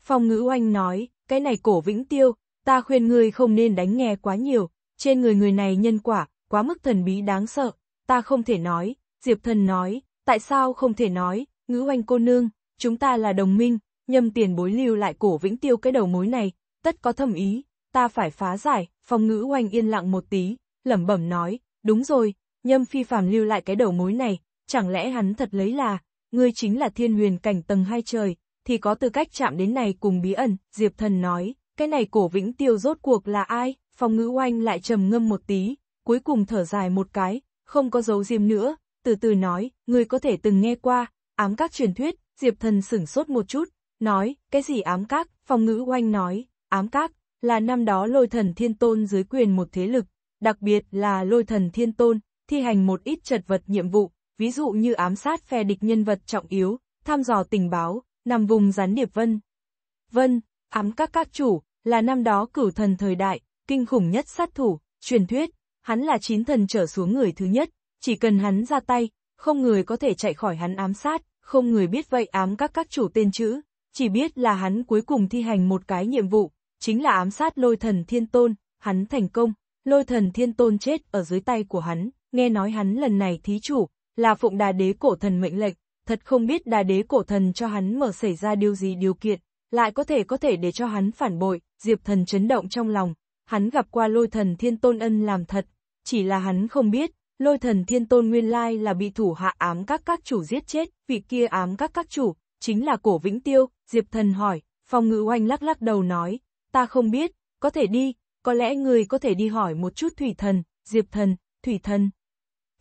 S1: phong ngữ oanh nói, cái này cổ vĩnh tiêu, ta khuyên ngươi không nên đánh nghe quá nhiều, trên người người này nhân quả, quá mức thần bí đáng sợ, ta không thể nói, Diệp thần nói, tại sao không thể nói, ngữ oanh cô nương, chúng ta là đồng minh, nhâm tiền bối lưu lại cổ vĩnh tiêu cái đầu mối này, tất có thâm ý, ta phải phá giải, phong ngữ oanh yên lặng một tí, lẩm bẩm nói, đúng rồi, nhâm phi phàm lưu lại cái đầu mối này, chẳng lẽ hắn thật lấy là, ngươi chính là thiên huyền cảnh tầng hai trời, thì có tư cách chạm đến này cùng bí ẩn, Diệp Thần nói, cái này cổ vĩnh tiêu rốt cuộc là ai, phòng ngữ oanh lại trầm ngâm một tí, cuối cùng thở dài một cái, không có dấu diêm nữa, từ từ nói, ngươi có thể từng nghe qua, ám các truyền thuyết, Diệp Thần sửng sốt một chút, nói, cái gì ám các, phòng ngữ oanh nói, ám các, là năm đó lôi thần thiên tôn dưới quyền một thế lực, đặc biệt là lôi thần thiên tôn, thi hành một ít chật vật nhiệm vụ, ví dụ như ám sát phe địch nhân vật trọng yếu, tham dò tình báo, nằm vùng gián điệp vân. Vân, ám các các chủ, là năm đó cửu thần thời đại, kinh khủng nhất sát thủ, truyền thuyết, hắn là chín thần trở xuống người thứ nhất, chỉ cần hắn ra tay, không người có thể chạy khỏi hắn ám sát, không người biết vậy ám các các chủ tên chữ, chỉ biết là hắn cuối cùng thi hành một cái nhiệm vụ, chính là ám sát lôi thần thiên tôn, hắn thành công, lôi thần thiên tôn chết ở dưới tay của hắn, nghe nói hắn lần này thí chủ, là phụng đà đế cổ thần mệnh lệnh, thật không biết đà đế cổ thần cho hắn mở xảy ra điều gì điều kiện, lại có thể có thể để cho hắn phản bội, diệp thần chấn động trong lòng, hắn gặp qua lôi thần thiên tôn ân làm thật, chỉ là hắn không biết, lôi thần thiên tôn nguyên lai là bị thủ hạ ám các các chủ giết chết, vị kia ám các các chủ, chính là cổ vĩnh tiêu, diệp thần hỏi, phòng ngữ oanh lắc lắc đầu nói, ta không biết, có thể đi, có lẽ người có thể đi hỏi một chút thủy thần, diệp thần, thủy thần.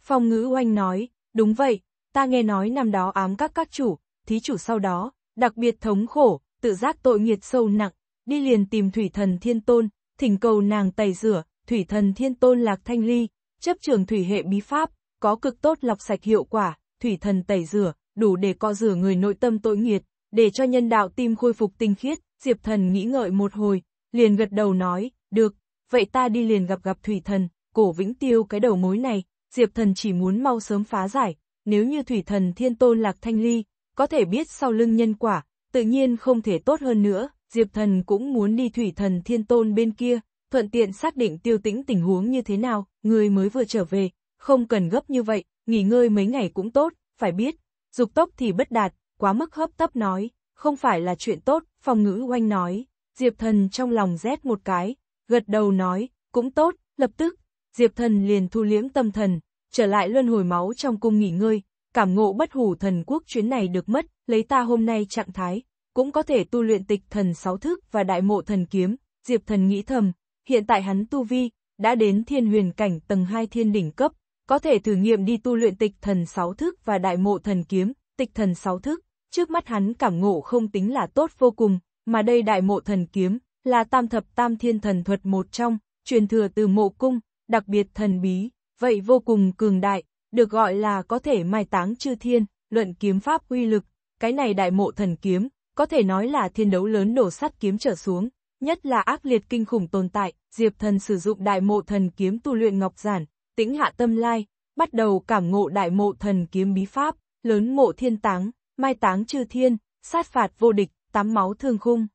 S1: phong ngữ oanh nói, Đúng vậy, ta nghe nói năm đó ám các các chủ, thí chủ sau đó, đặc biệt thống khổ, tự giác tội nghiệt sâu nặng, đi liền tìm thủy thần thiên tôn, thỉnh cầu nàng tẩy rửa, thủy thần thiên tôn lạc thanh ly, chấp trường thủy hệ bí pháp, có cực tốt lọc sạch hiệu quả, thủy thần tẩy rửa, đủ để co rửa người nội tâm tội nghiệt, để cho nhân đạo tim khôi phục tinh khiết, diệp thần nghĩ ngợi một hồi, liền gật đầu nói, được, vậy ta đi liền gặp gặp thủy thần, cổ vĩnh tiêu cái đầu mối này, Diệp Thần chỉ muốn mau sớm phá giải, nếu như Thủy Thần Thiên Tôn Lạc Thanh Ly, có thể biết sau lưng nhân quả, tự nhiên không thể tốt hơn nữa, Diệp Thần cũng muốn đi Thủy Thần Thiên Tôn bên kia, thuận tiện xác định tiêu tĩnh tình huống như thế nào, người mới vừa trở về, không cần gấp như vậy, nghỉ ngơi mấy ngày cũng tốt, phải biết, dục tốc thì bất đạt, quá mức hấp tấp nói, không phải là chuyện tốt, phòng ngữ oanh nói, Diệp Thần trong lòng rét một cái, gật đầu nói, cũng tốt, lập tức, Diệp Thần liền thu liễm tâm thần, trở lại luân hồi máu trong cung nghỉ ngơi, cảm ngộ bất hủ thần quốc chuyến này được mất, lấy ta hôm nay trạng thái, cũng có thể tu luyện tịch thần sáu thức và đại mộ thần kiếm, Diệp Thần nghĩ thầm, hiện tại hắn tu vi, đã đến thiên huyền cảnh tầng 2 thiên đỉnh cấp, có thể thử nghiệm đi tu luyện tịch thần sáu thức và đại mộ thần kiếm, tịch thần sáu thức, trước mắt hắn cảm ngộ không tính là tốt vô cùng, mà đây đại mộ thần kiếm, là tam thập tam thiên thần thuật một trong, truyền thừa từ mộ cung, đặc biệt thần bí, vậy vô cùng cường đại, được gọi là có thể mai táng chư thiên, luận kiếm pháp uy lực, cái này đại mộ thần kiếm, có thể nói là thiên đấu lớn đổ sắt kiếm trở xuống, nhất là ác liệt kinh khủng tồn tại, Diệp Thần sử dụng đại mộ thần kiếm tu luyện ngọc giản, tĩnh hạ tâm lai, bắt đầu cảm ngộ đại mộ thần kiếm bí pháp, lớn mộ thiên táng, mai táng chư thiên, sát phạt vô địch, tắm máu thương khung.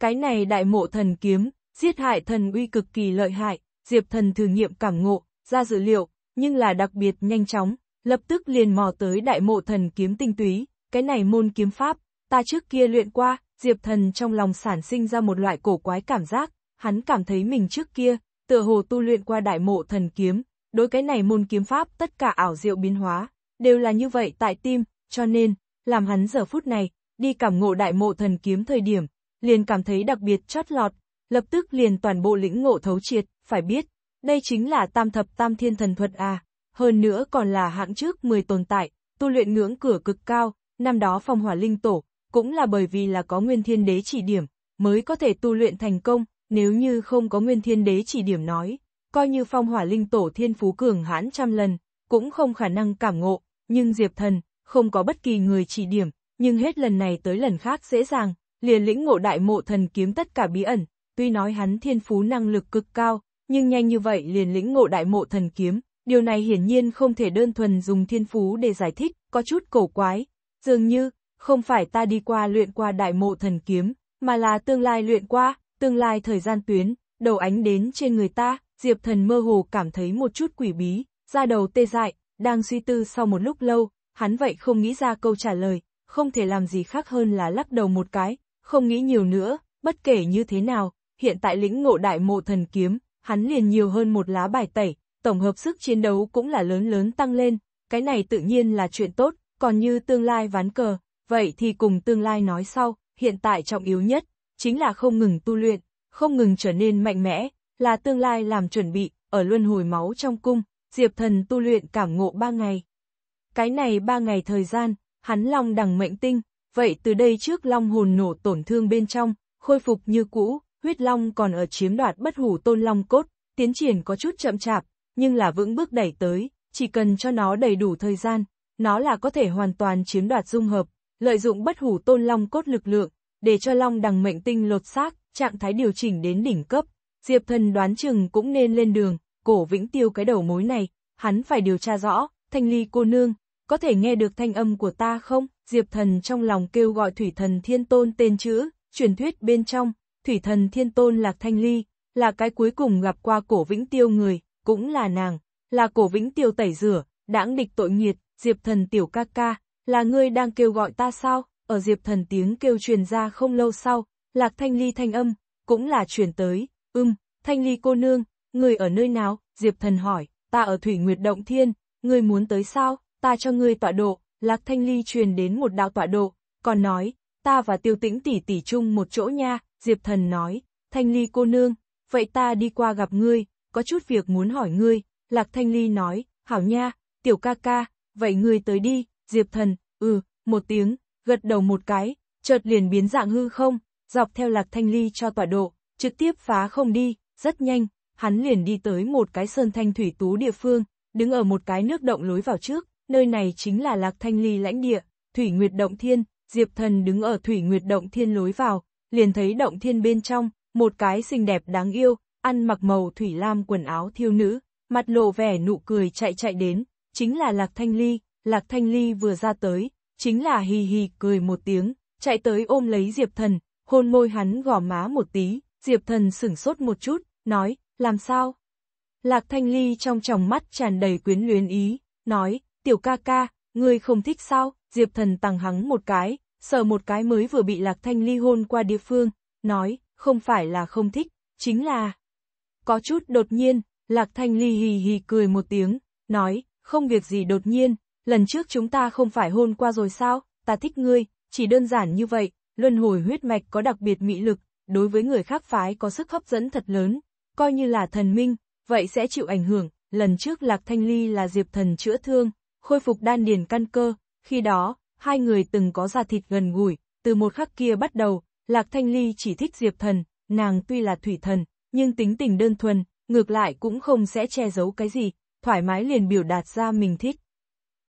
S1: Cái này đại mộ thần kiếm, giết hại thần uy cực kỳ lợi hại, Diệp Thần thử nghiệm cảm ngộ, ra dữ liệu, nhưng là đặc biệt nhanh chóng, lập tức liền mò tới đại mộ thần kiếm tinh túy, cái này môn kiếm pháp, ta trước kia luyện qua, Diệp Thần trong lòng sản sinh ra một loại cổ quái cảm giác, hắn cảm thấy mình trước kia, tựa hồ tu luyện qua đại mộ thần kiếm, đối cái này môn kiếm pháp tất cả ảo diệu biến hóa, đều là như vậy tại tim, cho nên, làm hắn giờ phút này, đi cảm ngộ đại mộ thần kiếm thời điểm, liền cảm thấy đặc biệt chót lọt, lập tức liền toàn bộ lĩnh ngộ thấu triệt, phải biết, đây chính là tam thập tam thiên thần thuật à, hơn nữa còn là hạng trước 10 tồn tại, tu luyện ngưỡng cửa cực cao, năm đó phong hỏa linh tổ, cũng là bởi vì là có nguyên thiên đế chỉ điểm, mới có thể tu luyện thành công, nếu như không có nguyên thiên đế chỉ điểm nói, coi như phong hỏa linh tổ thiên phú cường hãn trăm lần, cũng không khả năng cảm ngộ, nhưng diệp thần, không có bất kỳ người chỉ điểm, nhưng hết lần này tới lần khác dễ dàng, liền lĩnh ngộ đại mộ thần kiếm tất cả bí ẩn, tuy nói hắn thiên phú năng lực cực cao, nhưng nhanh như vậy liền lĩnh ngộ đại mộ thần kiếm, điều này hiển nhiên không thể đơn thuần dùng thiên phú để giải thích, có chút cổ quái, dường như, không phải ta đi qua luyện qua đại mộ thần kiếm, mà là tương lai luyện qua, tương lai thời gian tuyến, đầu ánh đến trên người ta, Diệp Thần mơ hồ cảm thấy một chút quỷ bí, ra đầu tê dại, đang suy tư sau một lúc lâu, hắn vậy không nghĩ ra câu trả lời, không thể làm gì khác hơn là lắc đầu một cái, không nghĩ nhiều nữa, bất kể như thế nào, hiện tại lĩnh ngộ đại mộ thần kiếm, hắn liền nhiều hơn một lá bài tẩy, tổng hợp sức chiến đấu cũng là lớn lớn tăng lên, cái này tự nhiên là chuyện tốt, còn như tương lai ván cờ, vậy thì cùng tương lai nói sau, hiện tại trọng yếu nhất, chính là không ngừng tu luyện, không ngừng trở nên mạnh mẽ, là tương lai làm chuẩn bị, ở luân hồi máu trong cung, Diệp Thần tu luyện cảm ngộ ba ngày. Cái này ba ngày thời gian, hắn long đằng mệnh tinh, vậy từ đây trước long hồn nổ tổn thương bên trong, khôi phục như cũ, huyết long còn ở chiếm đoạt bất hủ tôn long cốt, tiến triển có chút chậm chạp, nhưng là vững bước đẩy tới, chỉ cần cho nó đầy đủ thời gian, nó là có thể hoàn toàn chiếm đoạt dung hợp, lợi dụng bất hủ tôn long cốt lực lượng, để cho long đằng mệnh tinh lột xác, trạng thái điều chỉnh đến đỉnh cấp. Diệp thần đoán chừng cũng nên lên đường, cổ vĩnh tiêu cái đầu mối này, hắn phải điều tra rõ, thanh ly cô nương, có thể nghe được thanh âm của ta không? Diệp thần trong lòng kêu gọi thủy thần thiên tôn tên chữ, truyền thuyết bên trong, thủy thần thiên tôn Lạc Thanh Ly, là cái cuối cùng gặp qua cổ vĩnh tiêu người, cũng là nàng, là cổ vĩnh tiêu tẩy rửa, đãng địch tội nhiệt diệp thần tiểu ca ca, là ngươi đang kêu gọi ta sao, ở diệp thần tiếng kêu truyền ra không lâu sau, Lạc Thanh Ly thanh âm, cũng là truyền tới, ưm, Thanh Ly cô nương, người ở nơi nào, diệp thần hỏi, ta ở thủy nguyệt động thiên, người muốn tới sao, ta cho ngươi tọa độ, Lạc Thanh Ly truyền đến một đạo tọa độ, còn nói, ta và tiêu tĩnh tỷ tỷ chung một chỗ nha, Diệp Thần nói, Thanh Ly cô nương, vậy ta đi qua gặp ngươi, có chút việc muốn hỏi ngươi, Lạc Thanh Ly nói, hảo nha, tiểu ca ca, vậy ngươi tới đi, Diệp Thần, ừ, một tiếng, gật đầu một cái, chợt liền biến dạng hư không, dọc theo Lạc Thanh Ly cho tọa độ, trực tiếp phá không đi, rất nhanh, hắn liền đi tới một cái sơn thanh thủy tú địa phương, đứng ở một cái nước động lối vào trước, nơi này chính là Lạc Thanh Ly lãnh địa, Thủy Nguyệt Động Thiên, Diệp Thần đứng ở Thủy Nguyệt Động Thiên lối vào, liền thấy động thiên bên trong, một cái xinh đẹp đáng yêu, ăn mặc màu thủy lam quần áo thiêu nữ, mặt lộ vẻ nụ cười chạy chạy đến, chính là Lạc Thanh Ly, Lạc Thanh Ly vừa ra tới, chính là hì hì cười một tiếng, chạy tới ôm lấy Diệp Thần, hôn môi hắn gò má một tí, Diệp Thần sửng sốt một chút, nói, làm sao? Lạc Thanh Ly trong tròng mắt tràn đầy quyến luyến ý, nói, tiểu ca ca, ngươi không thích sao? Diệp Thần tằng hắng một cái, sờ một cái mới vừa bị Lạc Thanh ly hôn qua địa phương, nói, không phải là không thích, chính là... Có chút đột nhiên, Lạc Thanh ly hì hì cười một tiếng, nói, không việc gì đột nhiên, lần trước chúng ta không phải hôn qua rồi sao, ta thích ngươi, chỉ đơn giản như vậy, luân hồi huyết mạch có đặc biệt mỹ lực, đối với người khác phái có sức hấp dẫn thật lớn, coi như là thần minh, vậy sẽ chịu ảnh hưởng, lần trước Lạc Thanh Ly là diệp thần chữa thương, khôi phục đan điền căn cơ, khi đó, hai người từng có da thịt gần gũi, từ một khắc kia bắt đầu, Lạc Thanh Ly chỉ thích Diệp Thần, nàng tuy là thủy thần, nhưng tính tình đơn thuần, ngược lại cũng không sẽ che giấu cái gì, thoải mái liền biểu đạt ra mình thích.